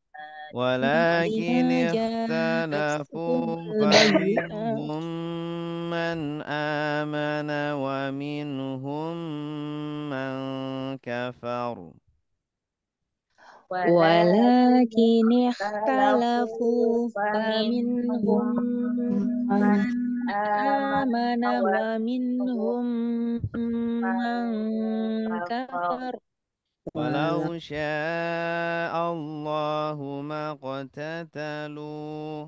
ولكن اختلفوا فمنهم من آمن ومنهم من كفر ولكن اختلفوا فمنهم من آمن ومنهم من كفر ولو شاء الله ما اقتتلوا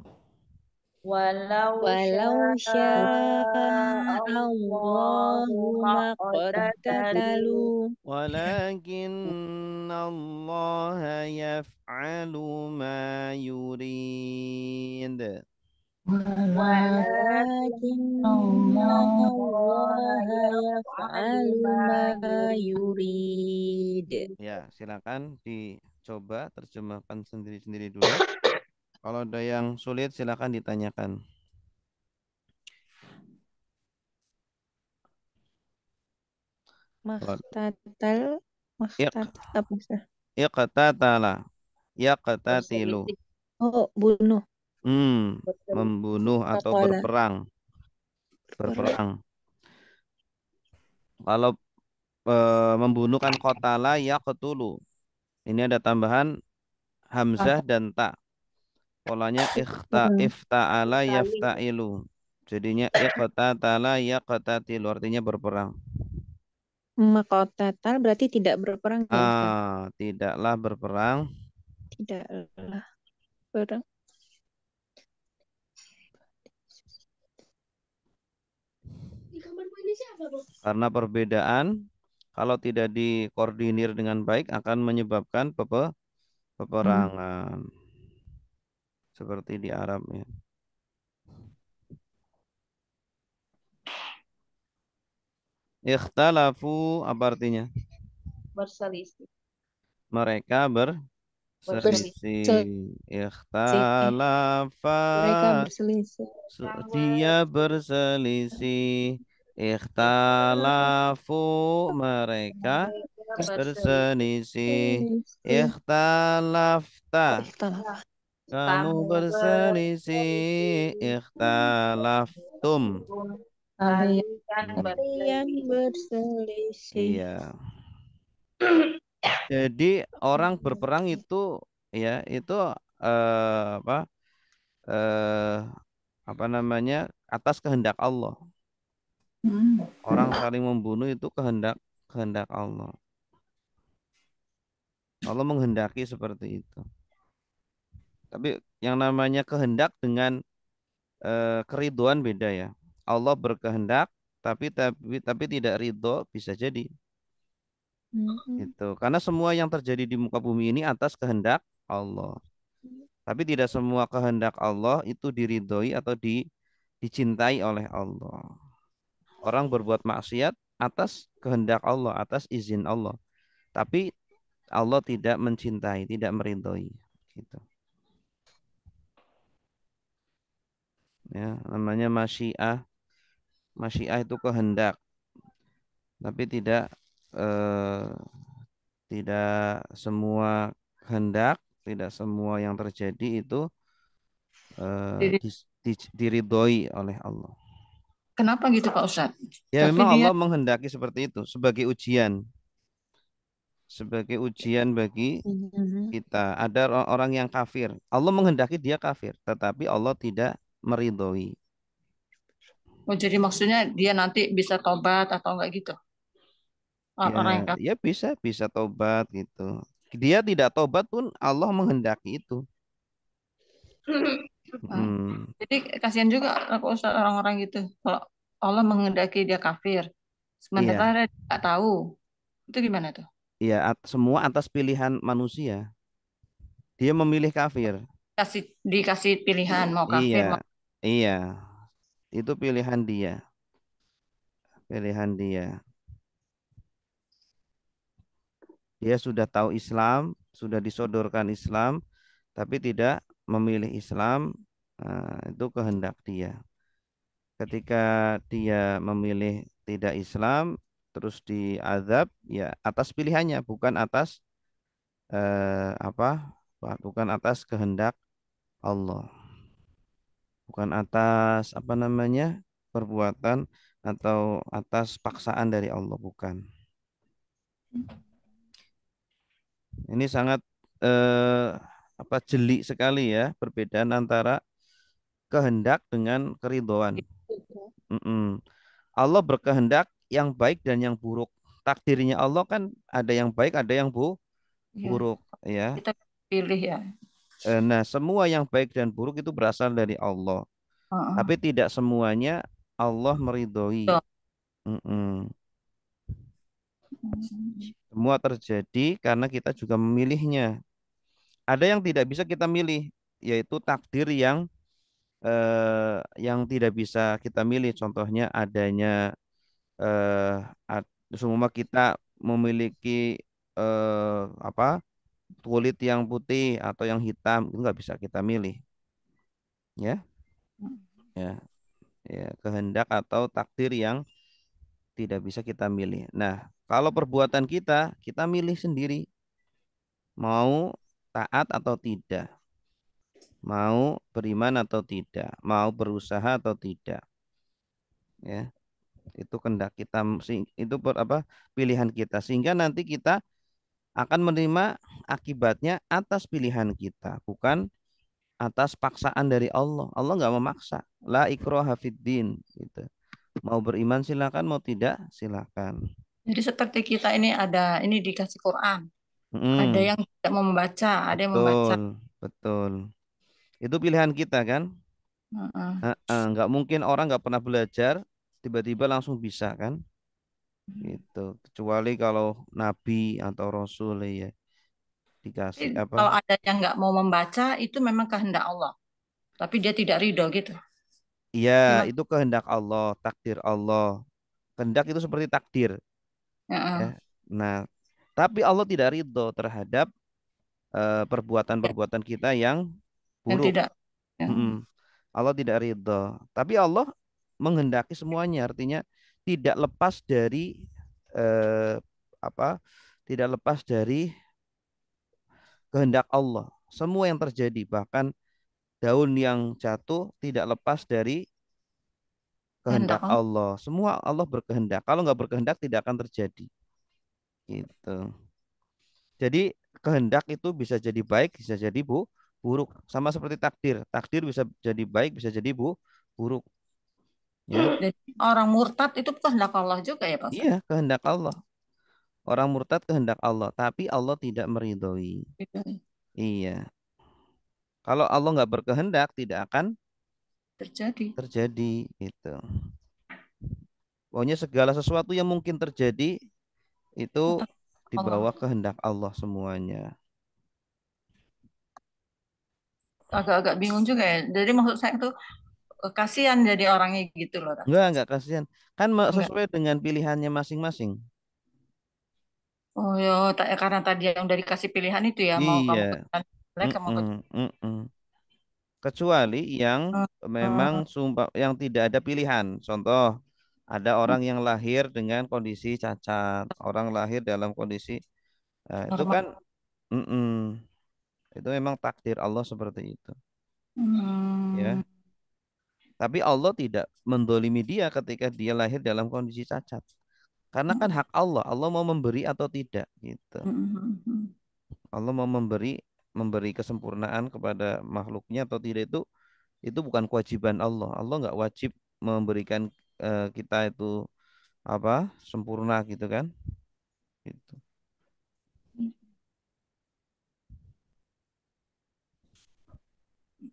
ولو, ولو شاء الله ما اقتتلوا ولكن الله يفعل ما يريد ولكن الله يفعل ما يريد ya silakan dicoba terjemahkan sendiri-sendiri dulu kalau ada yang sulit silakan ditanyakan Mahtatal Mahtatal apa bisa Yaqtatala Yaqtatilu Oh bunuh Hmm, membunuh atau berperang. Berperang. Kalau e, eh, membunuh kan kotala ya ketulu. Ini ada tambahan hamzah dan ta. Polanya [LAUGHS] ikhta hmm. ifta'ala ilu. Jadinya ya iqtatala yaqtatilu artinya berperang. Makotatal berarti tidak berperang. Ya, ah, tidaklah berperang. Tidaklah berperang Karena perbedaan kalau tidak dikoordinir dengan baik akan menyebabkan pepe peperangan. Hmm. Seperti di Arab ya. Ikhtalafu apa artinya? Berselisih. Mereka ber berselisih. Ikhtalafa. Mereka berselisih. Dia berselisih. Ikhtalafu mereka berselisih. Ikhtalafta. Kamu berselisih. Ikhtalaftum. Kalian berselisih. Iya. Jadi orang berperang itu ya itu eh, apa eh, apa namanya atas kehendak Allah Hmm. Orang saling membunuh itu kehendak kehendak Allah. Allah menghendaki seperti itu. Tapi yang namanya kehendak dengan e, keriduan beda ya. Allah berkehendak tapi tapi tapi tidak ridho bisa jadi. Hmm. Itu karena semua yang terjadi di muka bumi ini atas kehendak Allah. Tapi tidak semua kehendak Allah itu diridhoi atau di, dicintai oleh Allah orang berbuat maksiat atas kehendak Allah, atas izin Allah. Tapi Allah tidak mencintai, tidak meridhoi gitu. Ya, namanya masyiah. Masyiah itu kehendak. Tapi tidak eh, tidak semua kehendak, tidak semua yang terjadi itu eh, diridhoi oleh Allah. Kenapa gitu Pak Ustadz? Ya Tapi memang dia... Allah menghendaki seperti itu sebagai ujian. Sebagai ujian bagi mhm. kita. Ada orang yang kafir. Allah menghendaki dia kafir. Tetapi Allah tidak meridhoi. Oh, jadi maksudnya dia nanti bisa tobat atau enggak gitu? Oh, ya, orang yang kafir. ya bisa, bisa tobat gitu. Dia tidak tobat pun Allah menghendaki itu. [LAUGHS] Hmm. Jadi kasihan juga orang-orang gitu. Kalau Allah mengendaki dia kafir, sementara yeah. dia gak tahu, itu gimana tuh? Iya, yeah, semua atas pilihan manusia. Dia memilih kafir. Kasih dikasih pilihan mau kafir. Iya, mau... iya, itu pilihan dia, pilihan dia. Dia sudah tahu Islam, sudah disodorkan Islam, tapi tidak memilih Islam eh, itu kehendak dia. Ketika dia memilih tidak Islam terus diazab ya atas pilihannya bukan atas uh, apa bukan atas kehendak Allah. Bukan atas apa namanya? perbuatan atau atas paksaan dari Allah bukan. Hmm. Ini sangat eh, apa jeli sekali ya perbedaan antara kehendak dengan keridhoan. Mm -mm. Allah berkehendak yang baik dan yang buruk. Takdirnya Allah kan ada yang baik, ada yang bu iya. buruk ya. Kita pilih ya. Eh, nah, semua yang baik dan buruk itu berasal dari Allah. Uh -uh. Tapi tidak semuanya Allah meridhoi. Mm -mm. Semua terjadi karena kita juga memilihnya ada yang tidak bisa kita milih yaitu takdir yang eh, yang tidak bisa kita milih contohnya adanya eh, ad, semua kita memiliki eh, apa kulit yang putih atau yang hitam itu nggak bisa kita milih ya hmm. ya ya kehendak atau takdir yang tidak bisa kita milih nah kalau perbuatan kita kita milih sendiri mau taat atau tidak, mau beriman atau tidak, mau berusaha atau tidak. Ya. Itu kendak kita itu ber, apa pilihan kita sehingga nanti kita akan menerima akibatnya atas pilihan kita, bukan atas paksaan dari Allah. Allah nggak memaksa. La ikroha fiddin gitu. Mau beriman silakan, mau tidak silakan. Jadi seperti kita ini ada ini dikasih Quran. Ada hmm. yang tidak mau membaca, ada yang membaca. betul, Itu pilihan kita kan? Heeh. -uh. nggak mungkin orang nggak pernah belajar tiba-tiba langsung bisa kan? Hmm. Gitu. Kecuali kalau nabi atau rasul ya dikasih Jadi, apa? Kalau ada yang nggak mau membaca, itu memang kehendak Allah. Tapi dia tidak ridho gitu. Iya, itu kehendak Allah, takdir Allah. Kehendak itu seperti takdir Heeh. ya. Nah, tapi Allah tidak ridho terhadap eh, perbuatan-perbuatan uh, kita yang buruk. Yang tidak. Ya. Hmm. Allah tidak ridho. Tapi Allah menghendaki semuanya. Artinya tidak lepas dari uh, apa? Tidak lepas dari kehendak Allah. Semua yang terjadi bahkan daun yang jatuh tidak lepas dari kehendak Allah. Semua Allah berkehendak. Kalau nggak berkehendak tidak akan terjadi. Gitu. Jadi kehendak itu bisa jadi baik, bisa jadi bu buruk. Sama seperti takdir. Takdir bisa jadi baik, bisa jadi bu buruk. Ya. Jadi orang murtad itu kehendak Allah juga ya Pak? Iya, kehendak Allah. Orang murtad kehendak Allah, tapi Allah tidak meridhoi. Iya. Kalau Allah nggak berkehendak, tidak akan terjadi. Terjadi gitu. Pokoknya segala sesuatu yang mungkin terjadi itu di bawah oh. kehendak Allah semuanya. Agak-agak bingung juga ya. Jadi maksud saya itu e, kasihan jadi orangnya gitu loh. Enggak, enggak kasihan. Kan sesuai enggak. dengan pilihannya masing-masing. Oh ya, karena tadi yang dari kasih pilihan itu ya, mau iya. mau kamu mm -mm, mm -mm. Kecuali yang mm -mm. memang hmm. sumpah yang tidak ada pilihan. Contoh, ada orang hmm. yang lahir dengan kondisi cacat, orang lahir dalam kondisi uh, itu kan, mm -mm, itu memang takdir Allah seperti itu, ya. hmm. ya. Tapi Allah tidak mendolimi dia ketika dia lahir dalam kondisi cacat, karena hmm. kan hak Allah, Allah mau memberi atau tidak gitu. Hmm, Allah mau memberi memberi kesempurnaan kepada makhluknya atau tidak itu itu bukan kewajiban Allah. Allah nggak wajib memberikan Eh, kita itu apa sempurna gitu kan gitu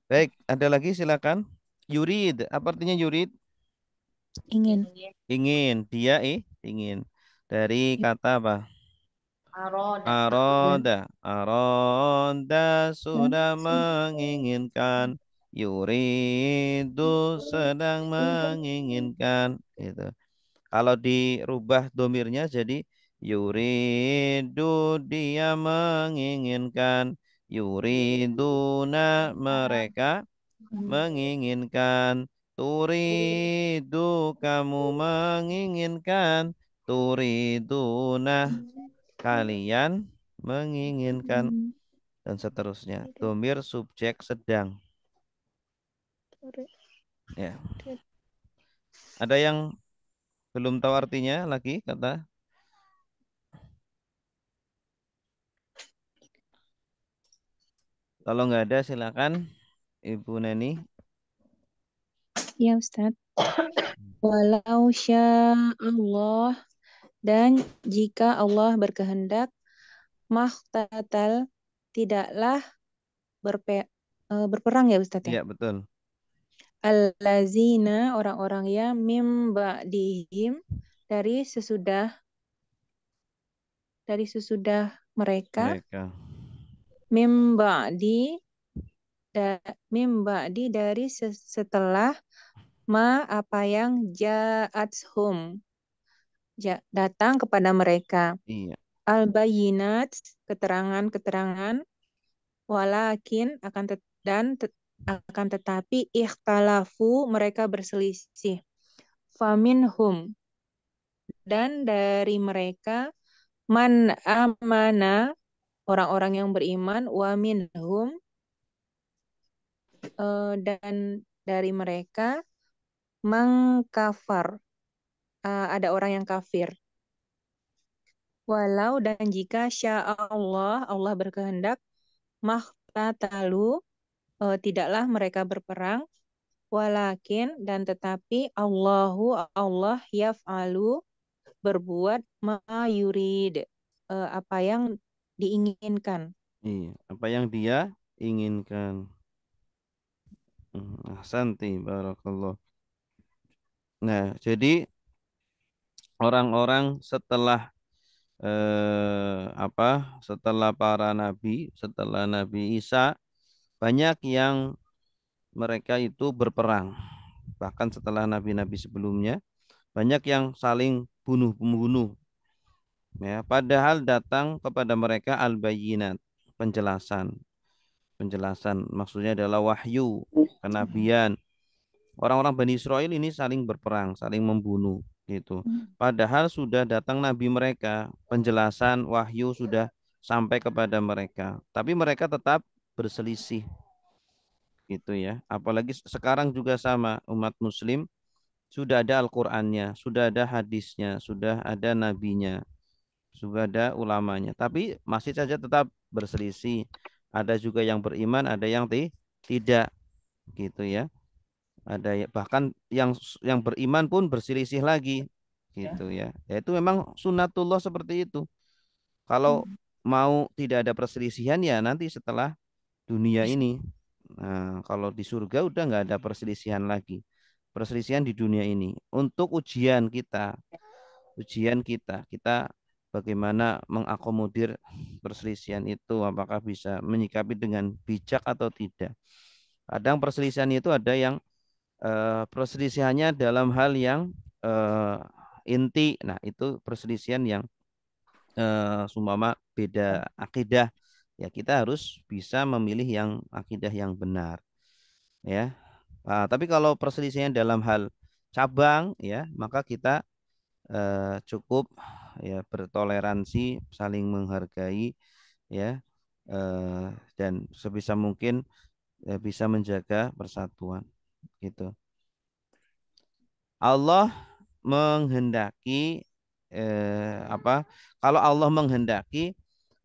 baik ada lagi silakan yurid apa artinya yurid ingin ingin dia eh ingin dari kata apa Aroda. Aroda. Aroda sudah menginginkan yuridu sedang menginginkan gitu. Kalau dirubah domirnya jadi yuridu dia menginginkan yuriduna mereka menginginkan turidu kamu menginginkan turiduna kalian menginginkan dan seterusnya domir subjek sedang Ya. Ada yang belum tahu artinya lagi kata? Kalau nggak ada silakan Ibu Neni. Ya Ustaz. Walau sya Allah dan jika Allah berkehendak makhtatal tidaklah berpe, eh, berperang ya Ustaz ya? Iya betul. Al-lazina orang-orang yang mim ba'dihim dari sesudah dari sesudah mereka. mereka. Mim ba'di da, mim ba'di dari setelah ma apa yang ja'atshum ja, datang kepada mereka. Iya. Al-bayinat keterangan-keterangan walakin akan dan akan tetapi ikhtalafu mereka berselisih. Faminhum dan dari mereka man amana orang-orang yang beriman wa minhum uh, dan dari mereka mengkafar eh, ada orang yang kafir walau dan jika sya Allah Allah berkehendak mahtatalu e, tidaklah mereka berperang walakin dan tetapi Allahu Allah yaf'alu berbuat ma'ayurid e, eh, apa yang diinginkan. Iya, apa yang dia inginkan. Hmm, ahsanti barakallah. Nah, jadi orang-orang setelah eh, apa? Setelah para nabi, setelah Nabi Isa banyak yang mereka itu berperang. Bahkan setelah nabi-nabi sebelumnya, banyak yang saling bunuh membunuh. Ya, padahal datang kepada mereka al-bayyinat, penjelasan. Penjelasan maksudnya adalah wahyu, kenabian. Orang-orang Bani Israel ini saling berperang, saling membunuh gitu. Padahal sudah datang nabi mereka, penjelasan wahyu sudah sampai kepada mereka, tapi mereka tetap berselisih gitu ya. Apalagi sekarang juga sama umat muslim sudah ada Al-Qur'annya, sudah ada hadisnya, sudah ada nabinya, sudah ada ulamanya. Tapi masih saja tetap berselisih. Ada juga yang beriman, ada yang tidak gitu ya. Ada ya, bahkan yang yang beriman pun berselisih lagi gitu ya. ya. Itu memang sunatullah seperti itu. Kalau hmm. mau tidak ada perselisihan ya nanti setelah dunia ini. Nah, kalau di surga udah nggak ada perselisihan lagi. Perselisihan di dunia ini untuk ujian kita. Ujian kita, kita bagaimana mengakomodir perselisihan itu, apakah bisa menyikapi dengan bijak atau tidak. Kadang perselisihan itu ada yang eh, perselisihannya dalam hal yang eh, inti. Nah, itu perselisihan yang eh, sumama beda akidah ya kita harus bisa memilih yang akidah yang benar ya nah, tapi kalau perselisihannya dalam hal cabang ya maka kita eh, cukup ya bertoleransi saling menghargai ya eh, dan sebisa mungkin ya, bisa menjaga persatuan gitu Allah menghendaki eh, apa kalau Allah menghendaki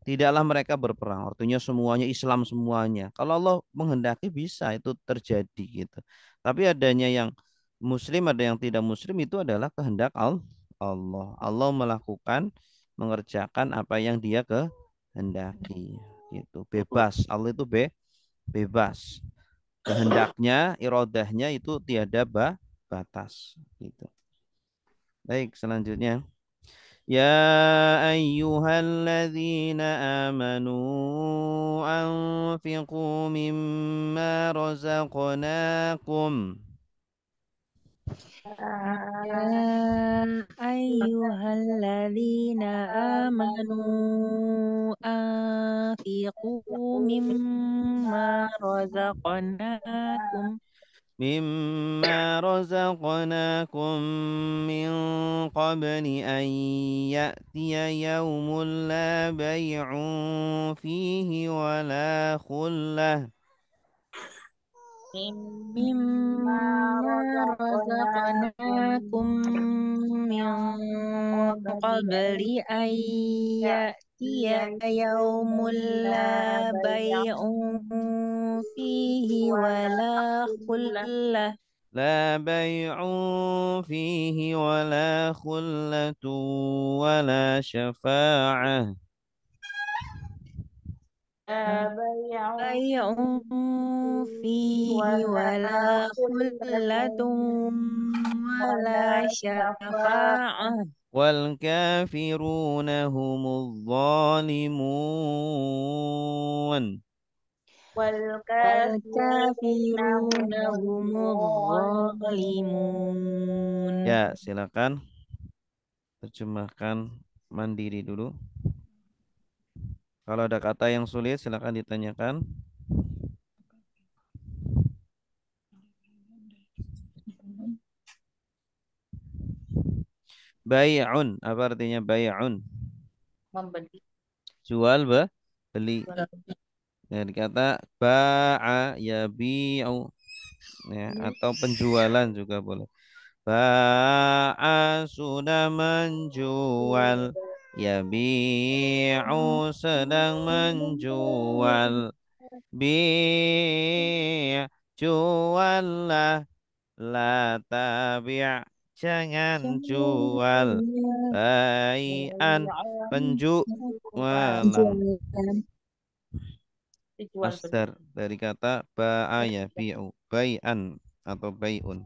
tidaklah mereka berperang. Artinya semuanya Islam semuanya. Kalau Allah menghendaki bisa itu terjadi gitu. Tapi adanya yang muslim ada yang tidak muslim itu adalah kehendak Allah. Allah melakukan mengerjakan apa yang dia kehendaki Itu Bebas. Allah itu be bebas. Kehendaknya, irodahnya itu tiada batas gitu. Baik, selanjutnya. يا أيها الذين آمنوا أنفقوا مما رزقناكم يا أيها الذين آمنوا أنفقوا مما رزقناكم مما رزقناكم من قبل أن يأتي يوم لا بيع فيه ولا خلة مما رزقناكم من قبل أن يأتي يوم لا بيع فيه ولا خلة لا بيع فيه ولا خلة ولا شفاعة بيع فيه ولا خلة ولا شفاعة والكافرون هم الظالمون والكافرون هم الظالمون ya silakan terjemahkan mandiri dulu kalau ada kata yang sulit, silakan ditanyakan. Bayaun, apa artinya Bayaun? Membeli. Jual be? beli. Nah, Dari kata ba'a ya bi'u. Ya, atau penjualan juga boleh. Ba'a sudah menjual. Yabi'u sedang menjual Bi' lah, La tabi'a jangan jual Bai'an penjualan Master dari kata ba'aya biu bai'an atau bai'un.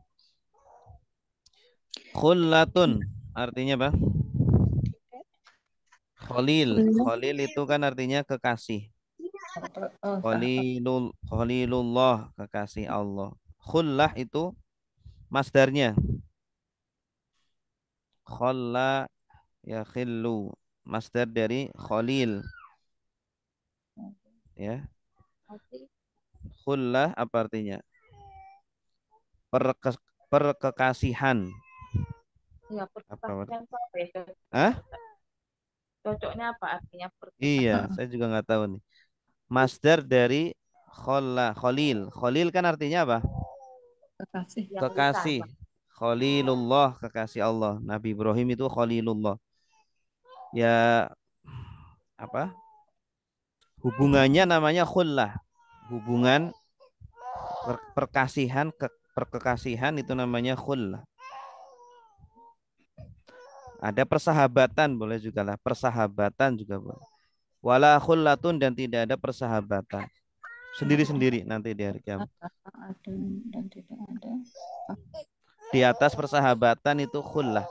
Khullatun artinya apa? Khalil. Khalil itu kan artinya kekasih. Khalilul Khalilullah, kekasih Allah. Khullah itu masdarnya. Khalla ya khillu. Masdar dari Khalil. Ya. Khullah apa artinya? Perke perkekasihan. Ya, perkekasihan apa? Ya? Hah? cocoknya apa artinya pergi. Iya, [LAUGHS] saya juga nggak tahu nih. Master dari khola, kholil. Kholil kan artinya apa? Kekasih. Kekasih. Khalilullah, kekasih Allah. Nabi Ibrahim itu khalilullah. Ya apa? Hubungannya namanya khullah. Hubungan per perkasihan ke perkekasihan itu namanya khullah. Ada persahabatan boleh juga lah, persahabatan juga boleh. Wala khullatun dan tidak ada persahabatan. Sendiri-sendiri nanti di hari kiamat. Di atas persahabatan itu khullah.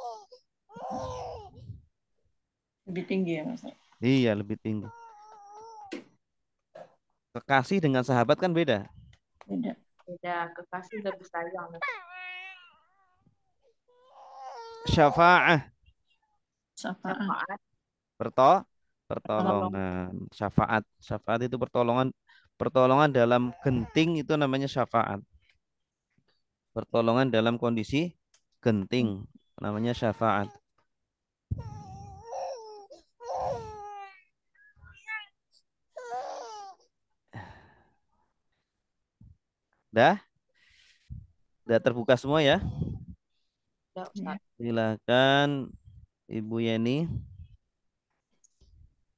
Lebih tinggi ya, Mas? Iya, lebih tinggi. Kekasih dengan sahabat kan beda. Beda. Beda, kekasih lebih sayang. Syafa'ah syafaat Perto pertolongan syafaat syafaat itu pertolongan pertolongan dalam genting itu namanya syafaat pertolongan dalam kondisi genting namanya syafaat Dah? Dah terbuka semua ya? ya. Silakan Ibu Yeni.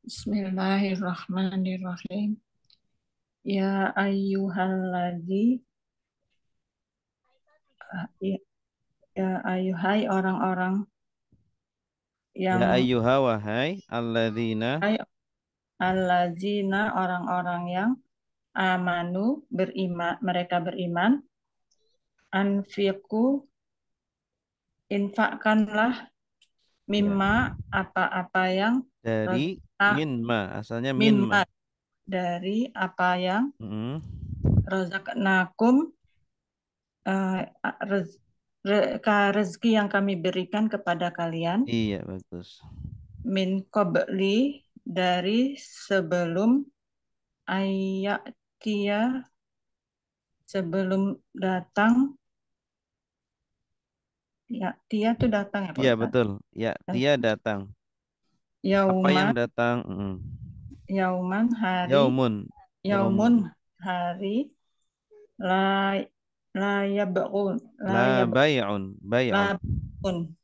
Bismillahirrahmanirrahim. Ya ayyuhalladzi ya, ya ayyuhai orang-orang yang Ya ayyuha wahai alladzina alladzina orang-orang yang amanu beriman mereka beriman anfiqu infakkanlah Iya. mimma apa-apa yang dari minma asalnya minma. dari apa yang mm-hmm. rozaknakum uh, eh, rezeki yang kami berikan kepada kalian iya bagus min qabli dari sebelum ayat kia sebelum datang Ya, dia tuh datang ya Pak Iya betul. Ya, dia Tia datang. Yauman, Apa yang datang? Mm. Yauman hari. Yaumun. Yaumun hari. La la yabun. La, la bayun. Bayun.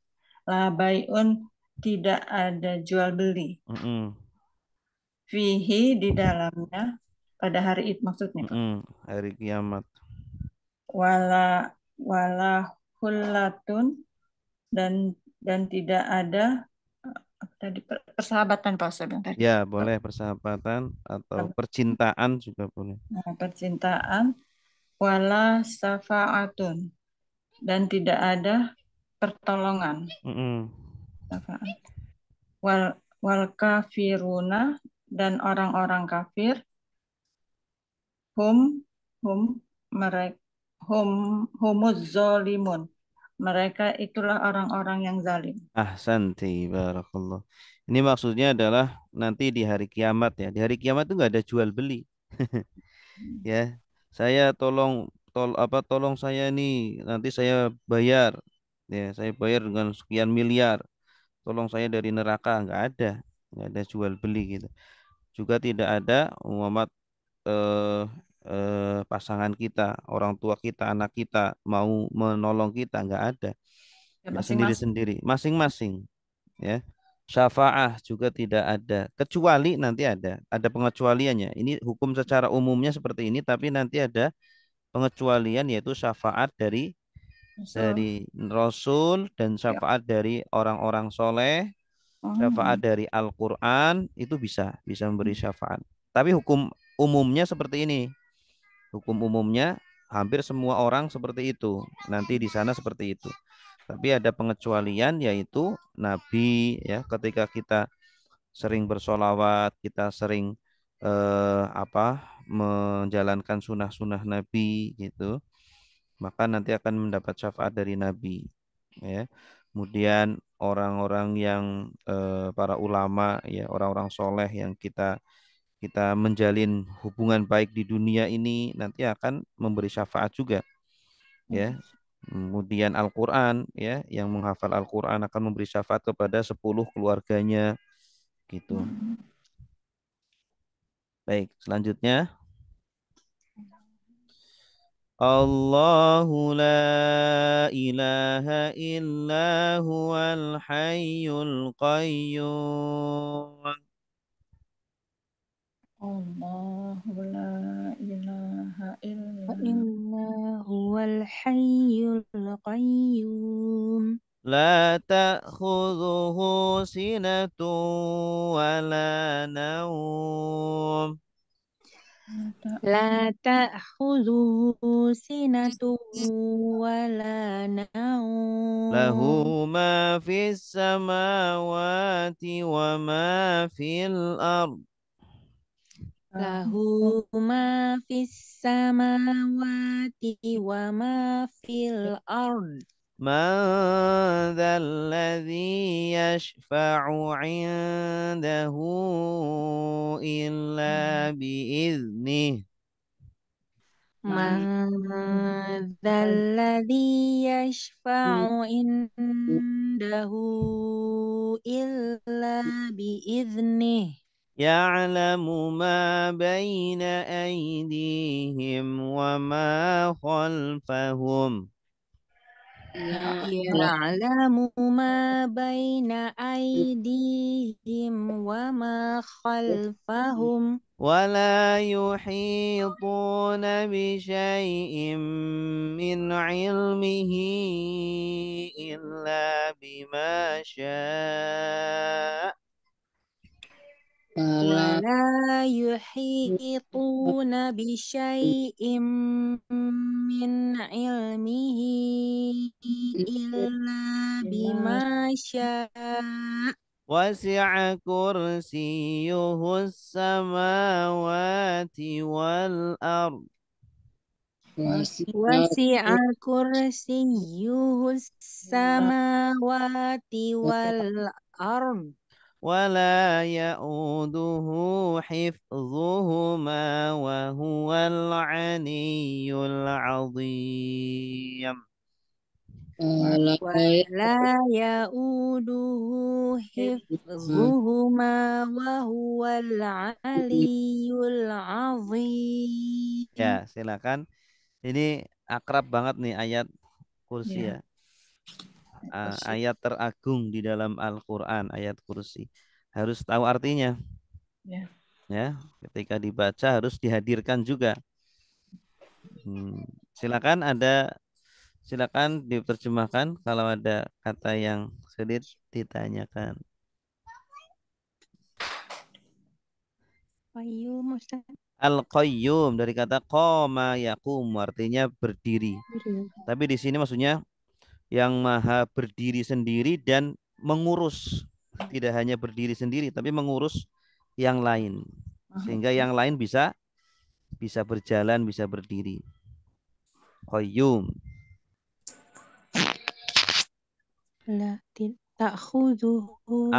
La bayun. tidak ada jual beli. Mm -hmm. Fihi di dalamnya pada hari itu maksudnya. Mm -hmm. Hari kiamat. Wala wala kulatun dan dan tidak ada eh, tadi persahabatan Pak Ustaz tadi. Ya, boleh persahabatan atau percintaan juga boleh. Nah, percintaan wala safa'atun dan tidak ada pertolongan. Mm -hmm. Wal wal kafiruna dan orang-orang kafir hum hum mereka hum humuz zolimun mereka itulah orang-orang yang zalim. Ah, santi barakallah. Ini maksudnya adalah nanti di hari kiamat ya. Di hari kiamat itu enggak ada jual beli. [LAUGHS] ya, saya tolong tol apa tolong saya nih nanti saya bayar ya saya bayar dengan sekian miliar tolong saya dari neraka enggak ada Enggak ada jual beli gitu juga tidak ada umat. eh, eh, pasangan kita, orang tua kita, anak kita mau menolong kita nggak ada. Ya, sendiri-sendiri, masing-masing. Ya. Syafa'ah juga tidak ada, kecuali nanti ada, ada pengecualiannya. Ini hukum secara umumnya seperti ini, tapi nanti ada pengecualian yaitu syafaat dari Rasul. dari Rasul dan ya. syafaat ya. dari orang-orang soleh, oh. syafaat dari Al-Quran itu bisa bisa memberi hmm. syafaat. Tapi hukum umumnya seperti ini, Hukum umumnya hampir semua orang seperti itu. Nanti di sana seperti itu. Tapi ada pengecualian yaitu Nabi ya ketika kita sering bersolawat, kita sering eh, apa menjalankan sunnah-sunnah Nabi gitu, maka nanti akan mendapat syafaat dari Nabi. Ya. Kemudian orang-orang yang eh, para ulama ya orang-orang soleh yang kita kita menjalin hubungan baik di dunia ini nanti akan memberi syafaat juga ya iya. kemudian Al-Qur'an ya yang menghafal Al-Qur'an akan memberi syafaat kepada 10 keluarganya gitu hmm. baik selanjutnya Allahu la ilaha illa huwal hayyul qayyum الله لا إله إلا وإنا هو الحي القيوم لا تأخذه سنة ولا نوم لا تأخذه سنة ولا نوم له ما في السماوات وما في الأرض له ما في السماوات وما في الأرض من ذا الذي يشفع عنده إلا بإذنه من ذا الذي يشفع عنده إلا بإذنه يعلم ما بين أيديهم وما خلفهم نعم. يعلم ما بين أيديهم وما خلفهم ولا يحيطون بشيء من علمه إلا بما شاء ولا يحيطون بشيء من علمه إلا بما شاء وسع كرسيه السماوات والأرض وسع كرسيه السماوات والأرض ولا يؤوده حفظهما وهو العلي العظيم ولا يؤوده حفظهما وهو العلي العظيم ya silakan ini akrab banget nih ayat kursi yeah. ya uh, ayat teragung di dalam Al-Quran, ayat kursi. Harus tahu artinya. Ya. ya ketika dibaca harus dihadirkan juga. Hmm. Silakan ada, silakan diterjemahkan kalau ada kata yang sulit ditanyakan. Qayyum Al-Qayyum dari kata koma yakum artinya berdiri. Tapi di sini maksudnya yang maha berdiri sendiri dan mengurus tidak hanya berdiri sendiri tapi mengurus yang lain sehingga yang lain bisa bisa berjalan bisa berdiri qayyum la ta'khudhuhu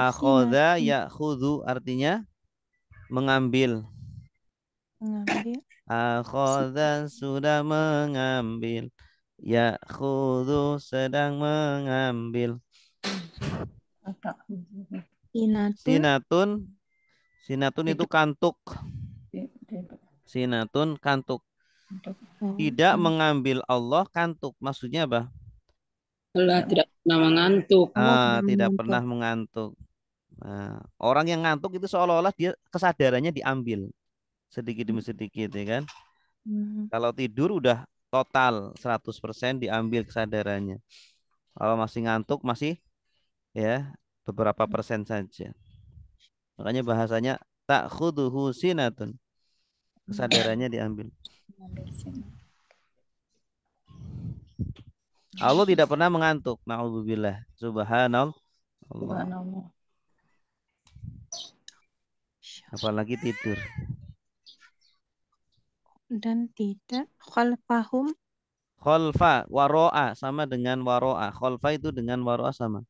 ya ya'khudhu artinya mengambil mengambil sudah mengambil Ya khudu sedang mengambil. Sinatun. Sinatun. Sinatun itu kantuk. Sinatun kantuk. Tidak mengambil Allah kantuk. Maksudnya apa? Allah tidak pernah mengantuk. Ah, tidak pernah mengantuk. Nah, orang yang ngantuk itu seolah-olah dia kesadarannya diambil sedikit demi sedikit ya kan. Hmm. Kalau tidur udah total 100% diambil kesadarannya. Kalau masih ngantuk masih ya beberapa hmm. persen saja. Makanya bahasanya tak khuduhu sinatun. Kesadarannya diambil. Allah tidak pernah mengantuk. Na'udzubillah. Subhanallah. Subhanallah. Apalagi tidur dan tidak khalfahum khalfa waroa sama dengan waroa khalfa itu dengan waroa sama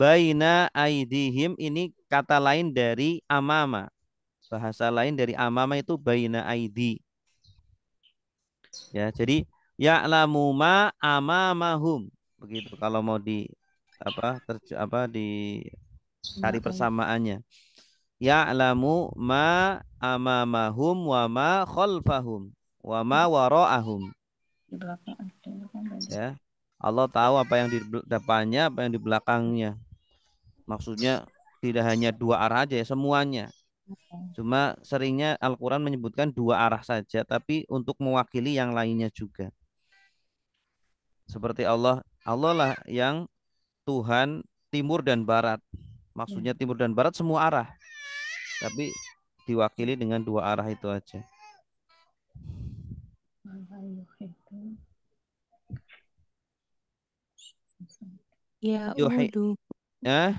baina aidihim ini kata lain dari amama bahasa lain dari amama itu baina aidi ya jadi ya'lamu ma amamahum begitu kalau mau di apa terj, apa di cari persamaannya ya'lamu ma amamahum wa ma khalfahum wa ma hmm. wara'ahum. Ya. Allah tahu apa yang di depannya, apa yang di belakangnya. Maksudnya tidak hanya dua arah aja ya, semuanya. Hmm. Cuma seringnya Al-Quran menyebutkan dua arah saja, tapi untuk mewakili yang lainnya juga. Seperti Allah, Allah lah yang Tuhan timur dan barat. Maksudnya hmm. timur dan barat semua arah tapi diwakili dengan dua arah itu aja. Ya udu. Eh?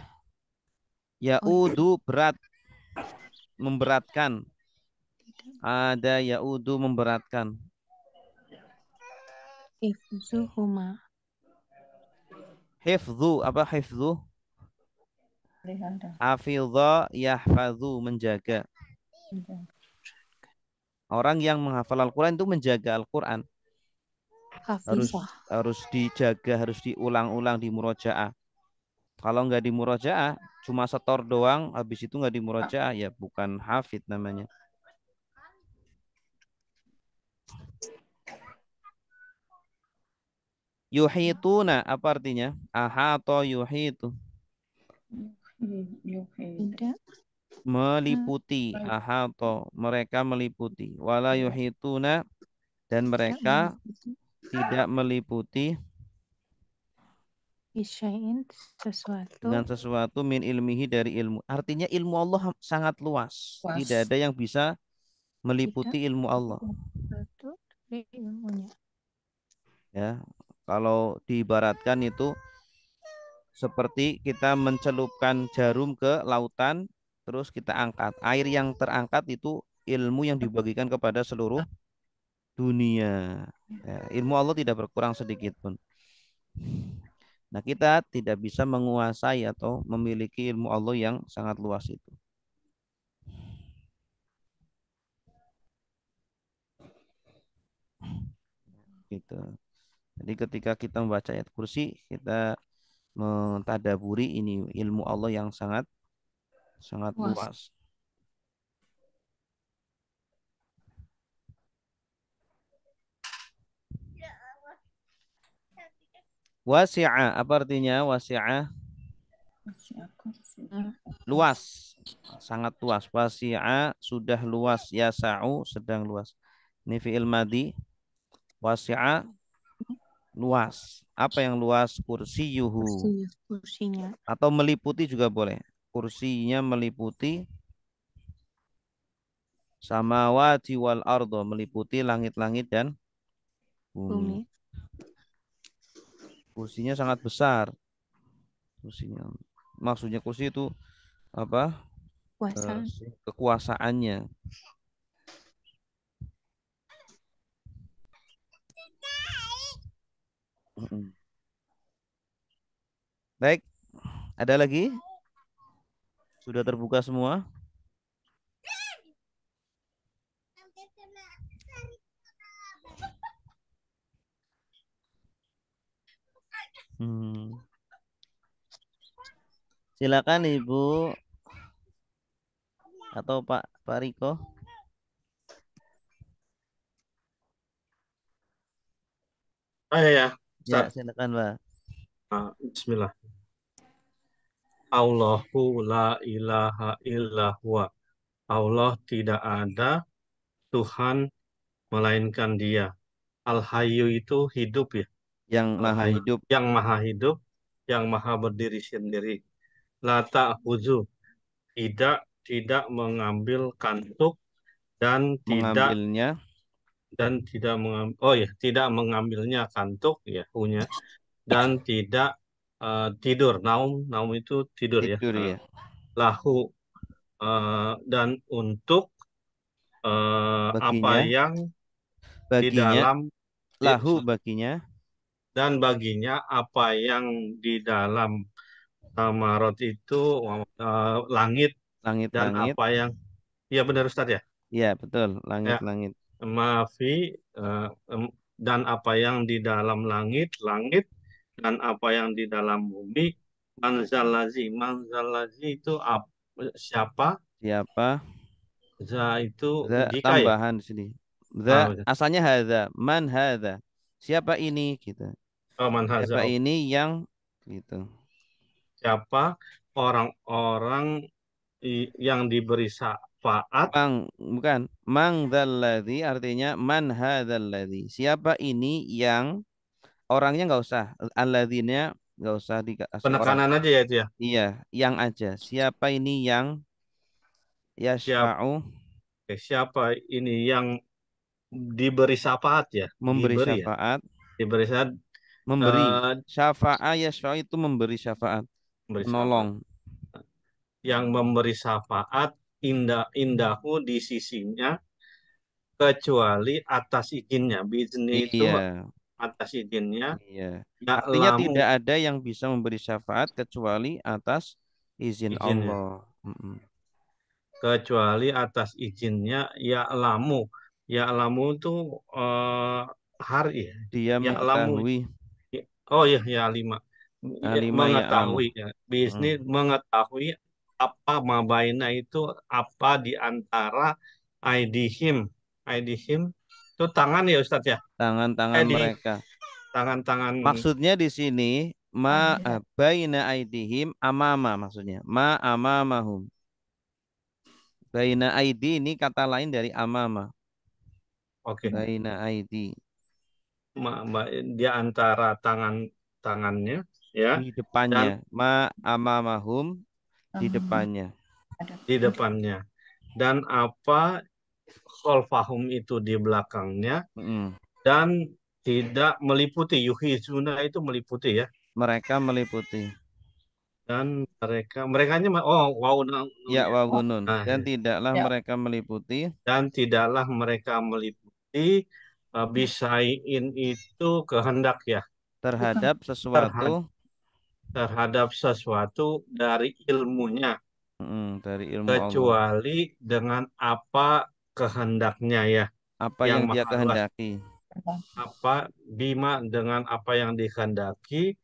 ya, Ya udu berat memberatkan. Ada ya udu memberatkan. Hifzuhuma. Hifzu apa hifzu? Afidha yahfazu menjaga. Orang yang menghafal Al-Quran itu menjaga Al-Quran. Harus, harus dijaga, harus diulang-ulang di murojaah. Kalau nggak di murojaah, cuma setor doang, habis itu nggak di murojaah, ya bukan hafid namanya. Yuhituna, apa artinya? Ahato yuhitu. Hmm. Mm-hmm. meliputi Meliputi nah. ahato. Mereka meliputi. Wala iya. yuhituna dan mereka tidak meliputi isyain sesuatu dengan sesuatu min ilmihi dari ilmu. Artinya ilmu Allah sangat luas. Tidak ada yang bisa meliputi ilmu Allah. Ya, kalau diibaratkan itu seperti kita mencelupkan jarum ke lautan terus kita angkat air yang terangkat itu ilmu yang dibagikan kepada seluruh dunia ya, ilmu Allah tidak berkurang sedikit pun nah kita tidak bisa menguasai atau memiliki ilmu Allah yang sangat luas itu gitu jadi ketika kita membaca ayat kursi kita mentadaburi ini ilmu Allah yang sangat sangat luas. luas. Wasi'a apa artinya wasi'a? Luas, sangat luas. Wasi'a sudah luas, ya yasa'u sedang luas. Ini fi'il madi. Wasi'a luas. Apa yang luas? Kursi yuhu. Kursinya, Atau meliputi juga boleh. Kursinya meliputi samawati wal ardo meliputi langit-langit dan bumi. bumi. Kursinya sangat besar. Kursinya maksudnya kursi itu apa? Kuasa. Eh, kekuasaannya. Baik, ada lagi? Sudah terbuka semua? Hmm. Silakan Ibu atau Pak Pak Riko. Oh ya Ya, silakan, Pak. Ah, bismillah. Allahu la ilaha illa Allah tidak ada Tuhan melainkan Dia. Al Hayyu itu hidup ya. Yang Maha Hidup. Yang Maha Hidup, yang Maha berdiri sendiri. La ta'khudzu. Tidak tidak mengambil kantuk dan tidak dan tidak mengambil oh ya tidak mengambilnya kantuk ya punya dan tidak uh, tidur naum naum itu tidur, ya, tidur ya, ya. lahu uh, dan untuk uh, baginya, apa yang di dalam lahu baginya dan baginya apa yang di dalam tamarot itu uh, langit langit dan langit. apa yang ya benar Ustaz ya iya betul langit ya. langit mafi uh, eh, dan apa yang di dalam langit langit dan apa yang di dalam bumi manzalazi manzalazi itu ap, siapa siapa za itu za jika tambahan ya? sini za ah, asalnya haza man haza siapa ini gitu oh, man siapa oh. ini yang gitu siapa orang-orang yang diberi saat manfaat. Mang, bukan. Mang dzalladzi artinya man hadzalladzi. Siapa ini yang orangnya nggak usah alladzinya nggak usah di eh, penekanan orang. aja ya itu ya. Iya, yang aja. Siapa ini yang ya Siapa, siapa ini yang diberi syafaat ya? Memberi diberi ya? syafaat. Ya? Diberi syafaat. Memberi uh, eh, syafaat yasfa'u itu memberi syafaat. Memberi Syafaat. Yang memberi syafaat indah indahku di sisinya kecuali atas izinnya bizni itu iya. atas izinnya iya. artinya lamu. tidak ada yang bisa memberi syafaat kecuali atas izin izinnya. Allah mm -mm. kecuali atas izinnya ya lamu ya lamu itu uh, hari dia ya mengetahui lamu. oh ya ya lima, Alima ya, ya mengetahui ya, ya. bisnis hmm. mengetahui apa mabaina itu apa di antara aidihim aidihim itu tangan ya Ustadz ya tangan-tangan mereka tangan-tangan maksudnya di sini ma eh, baina aidihim amama maksudnya ma amamahum baina aidi ini kata lain dari amama oke okay. baina aidi ma, ma, di antara tangan tangannya ya di depannya Dan, ma amamahum di depannya. Di depannya. Dan apa kholfahum itu di belakangnya. Mm. Dan tidak meliputi. zuna itu meliputi ya. Mereka meliputi. Dan mereka, mereka oh wow Ya oh. wow Nah, dan ya. tidaklah ya. mereka meliputi. Dan tidaklah mereka meliputi uh, eh, bisain itu kehendak ya. Terhadap sesuatu terhadap sesuatu dari ilmunya hmm, dari ilmu kecuali Allah. dengan apa kehendaknya ya apa yang, yang dia kehendaki apa bima dengan apa yang dikehendaki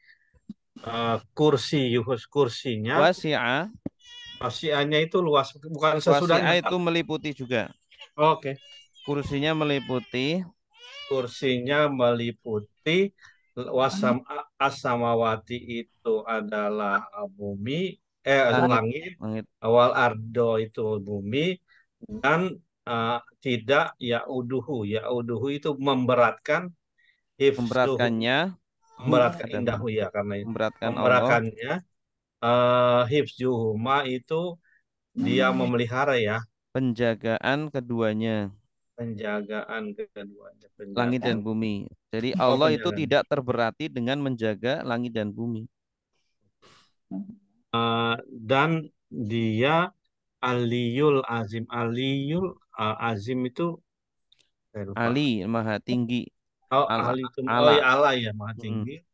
uh, kursi yuhus kursinya wasi'a wasi'anya itu luas bukan sesudah wasi'a itu meliputi juga oke okay. kursinya meliputi kursinya meliputi wasam asamawati itu adalah e, bumi eh ah, langit, langit. awal ardo itu bumi dan uh, tidak ya uduhu ya uduhu itu memberatkan hifzuhu. memberatkannya memberatkan hmm. Iya, indahu ya iya, karena memberatkan memberatkannya Allah. E, uh, hifzuhuma itu dia hmm. memelihara ya penjagaan keduanya penjagaan keduanya. Penjagaan. Langit dan bumi. Jadi oh, Allah oh, itu tidak terberati dengan menjaga langit dan bumi. Uh, dan dia Aliyul Azim. Aliyul uh, Azim itu Ali Maha Tinggi. Oh, Al Ali itu Allah. Oh, ya, Allah ya Maha Tinggi. Hmm.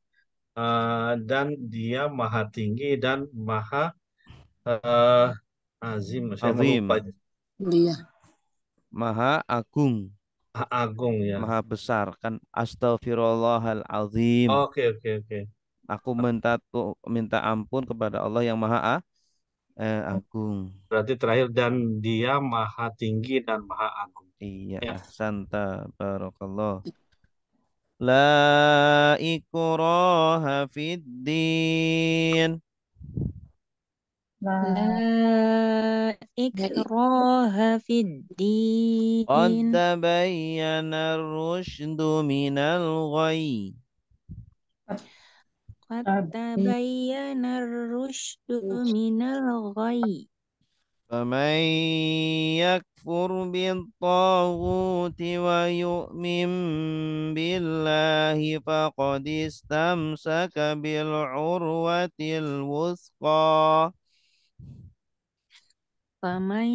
Uh, dan dia Maha Tinggi dan Maha uh, Azim. Saya lupa. Maha Agung. Maha Agung ya. Maha besar kan astagfirullahal Oke okay, oke okay, oke. Okay. Aku minta tuh minta ampun kepada Allah yang Maha ah, eh, Agung. Berarti terakhir dan Dia Maha Tinggi dan Maha Agung. Iya, ya. santa barokallah. La ikroha fid din. لا إكراه في الدين قد تبين الرشد من الغي قد تبين الرشد من الغي فمن يكفر بالطاغوت ويؤمن بالله فقد استمسك بالعروة الوثقى Faman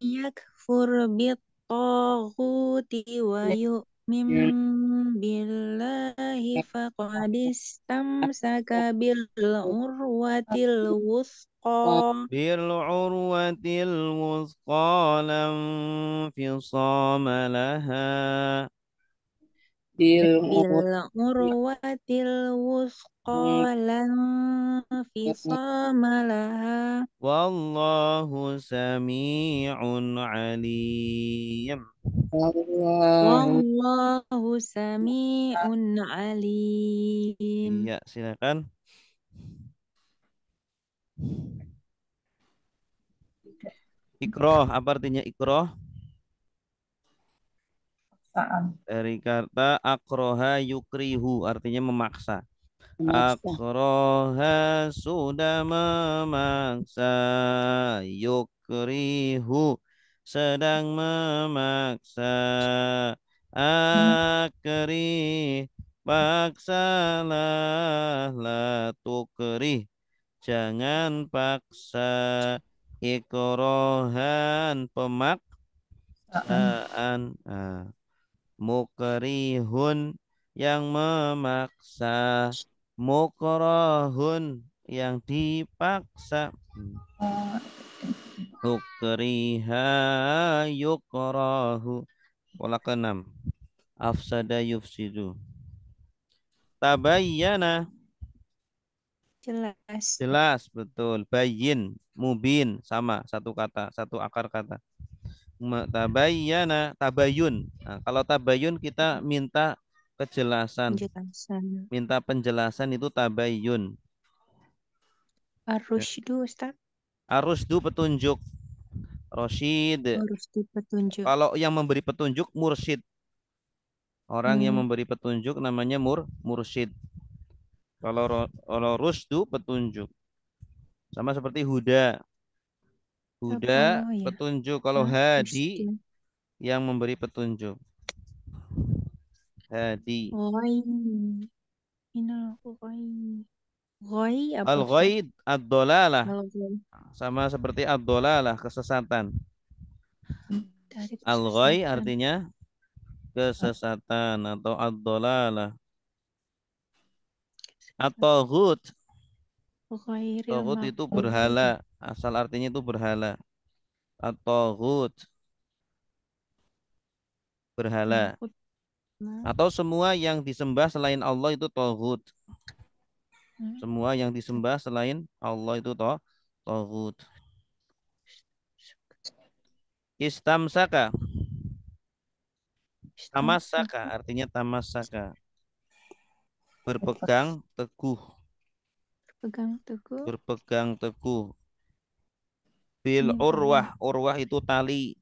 yakfur bitaghuti wa ya. yu'min ya. billahi ya. faqad istamsaka bil urwatil wusqa bil urwatil wusqa lam fi samalaha bil urwatil wusqa Hmm. qalan fisamalaha wallahu sami'un alim wallahu sami'un alim ya silakan Ikroh, apa artinya ikroh? Paksaan. Dari kata akroha yukrihu, artinya memaksa. Akroha sudah memaksa yukrihu sedang memaksa akri paksalah tu keri, jangan paksa ikrohan pemaksaan keri mukrihun yang memaksa mukrohun yang dipaksa ukriha yukrohu pola keenam afsada yufsidu tabayyana jelas jelas betul bayin mubin sama satu kata satu akar kata tabayyana tabayun nah, kalau tabayun kita minta Kejelasan. Penjelasan. Minta penjelasan itu tabayyun. Arusdu Ustaz. Arusdu petunjuk. Roshid. Arusdu petunjuk. Kalau yang memberi petunjuk mursid. Orang hmm. yang memberi petunjuk namanya mur mursid. Kalau kalau rusdu petunjuk. Sama seperti huda. Huda oh, iya. petunjuk. Kalau ah, hadi yang memberi petunjuk. Hadi. Ghoi. ghoi. Al ghaid ad dolalah. Sama seperti ad dolalah kesesatan. Al ghoi artinya kesesatan atau ad dolalah. Atau hud. atau itu berhala. Asal artinya itu berhala. Atau hud. Berhala. Nah. Atau semua yang disembah selain Allah itu tohut hmm. Semua yang disembah selain Allah itu toh tohut Istamsaka. Tamasaka artinya tamasaka. Berpegang teguh. Berpegang teguh. Berpegang teguh. Bil hmm. urwah, urwah itu tali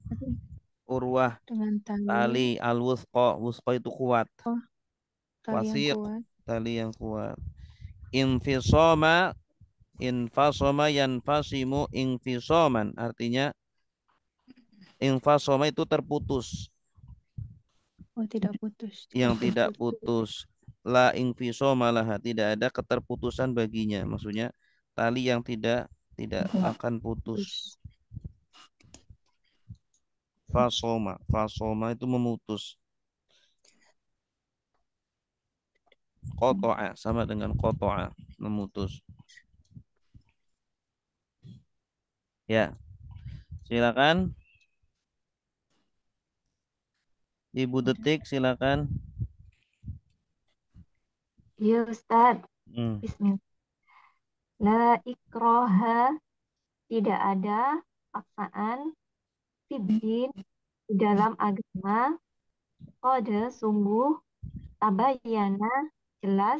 urwah dengan tali, tali al wusqa wusqa itu kuat oh, wasiq tali yang kuat infisoma infasoma yanfasimu infisoman artinya infasoma itu terputus oh tidak putus yang [LAUGHS] tidak putus la infisoma lah tidak ada keterputusan baginya maksudnya tali yang tidak tidak akan putus fasoma fasoma itu memutus kotoa sama dengan kotoa memutus ya silakan ibu detik silakan ya Ustaz hmm. Bismillah la ikroha tidak ada paksaan Fiddin di dalam agama kode sungguh tabayana jelas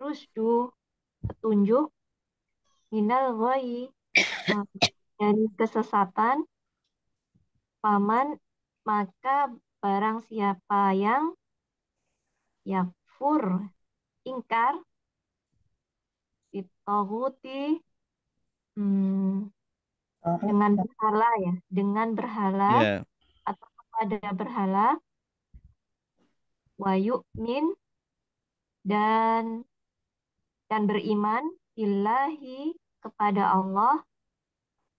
rusdu petunjuk minal ghoi eh, dari kesesatan paman maka barang siapa yang yafur ingkar ditohuti hmm, dengan berhala ya dengan berhala yeah. atau kepada berhala wayuk min dan dan beriman ilahi kepada Allah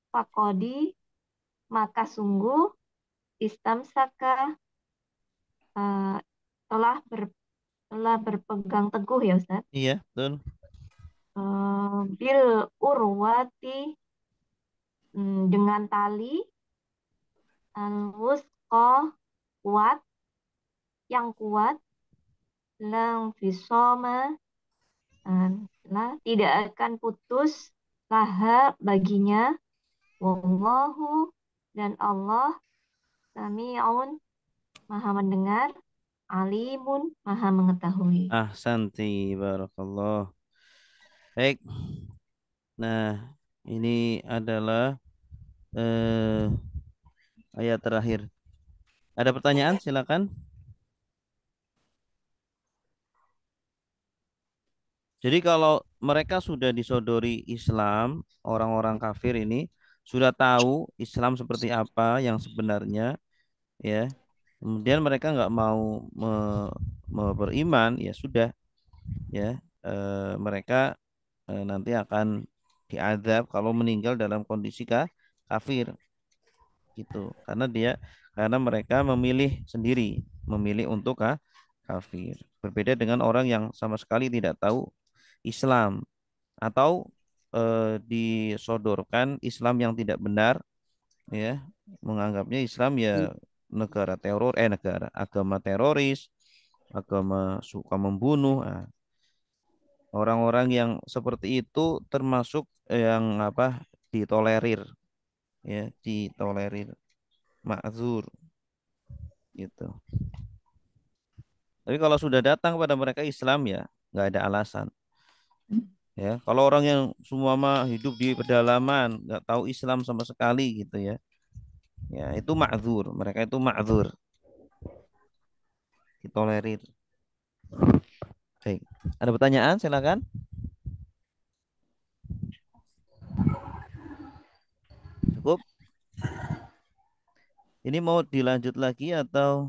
fakodi maka sungguh istamsaka uh, telah ber, telah berpegang teguh ya Ustaz. Iya, betul. Uh, bil urwati Hmm, dengan tali al-wusqa kuat yang kuat lang visoma nah, tidak akan putus laha baginya wallahu dan Allah sami'un maha mendengar alimun maha mengetahui ah santi barakallah baik nah ini adalah eh, ayat terakhir. Ada pertanyaan? Silakan. Jadi kalau mereka sudah disodori Islam, orang-orang kafir ini sudah tahu Islam seperti apa yang sebenarnya, ya. Kemudian mereka nggak mau me, me beriman, ya sudah, ya. E, mereka e, nanti akan diadab kalau meninggal dalam kondisi kafir gitu karena dia karena mereka memilih sendiri memilih untuk kafir berbeda dengan orang yang sama sekali tidak tahu Islam atau e, disodorkan Islam yang tidak benar ya menganggapnya Islam ya hmm. negara teror eh negara agama teroris agama suka membunuh nah, Orang-orang yang seperti itu termasuk yang apa ditolerir ya ditolerir makzur, gitu tapi kalau sudah datang kepada mereka Islam ya nggak ada alasan ya kalau orang yang semua mah hidup di pedalaman nggak tahu Islam sama sekali gitu ya ya itu makzur, mereka itu makzur, ditolerir Baik. Ada pertanyaan? Silakan. Cukup. Ini mau dilanjut lagi atau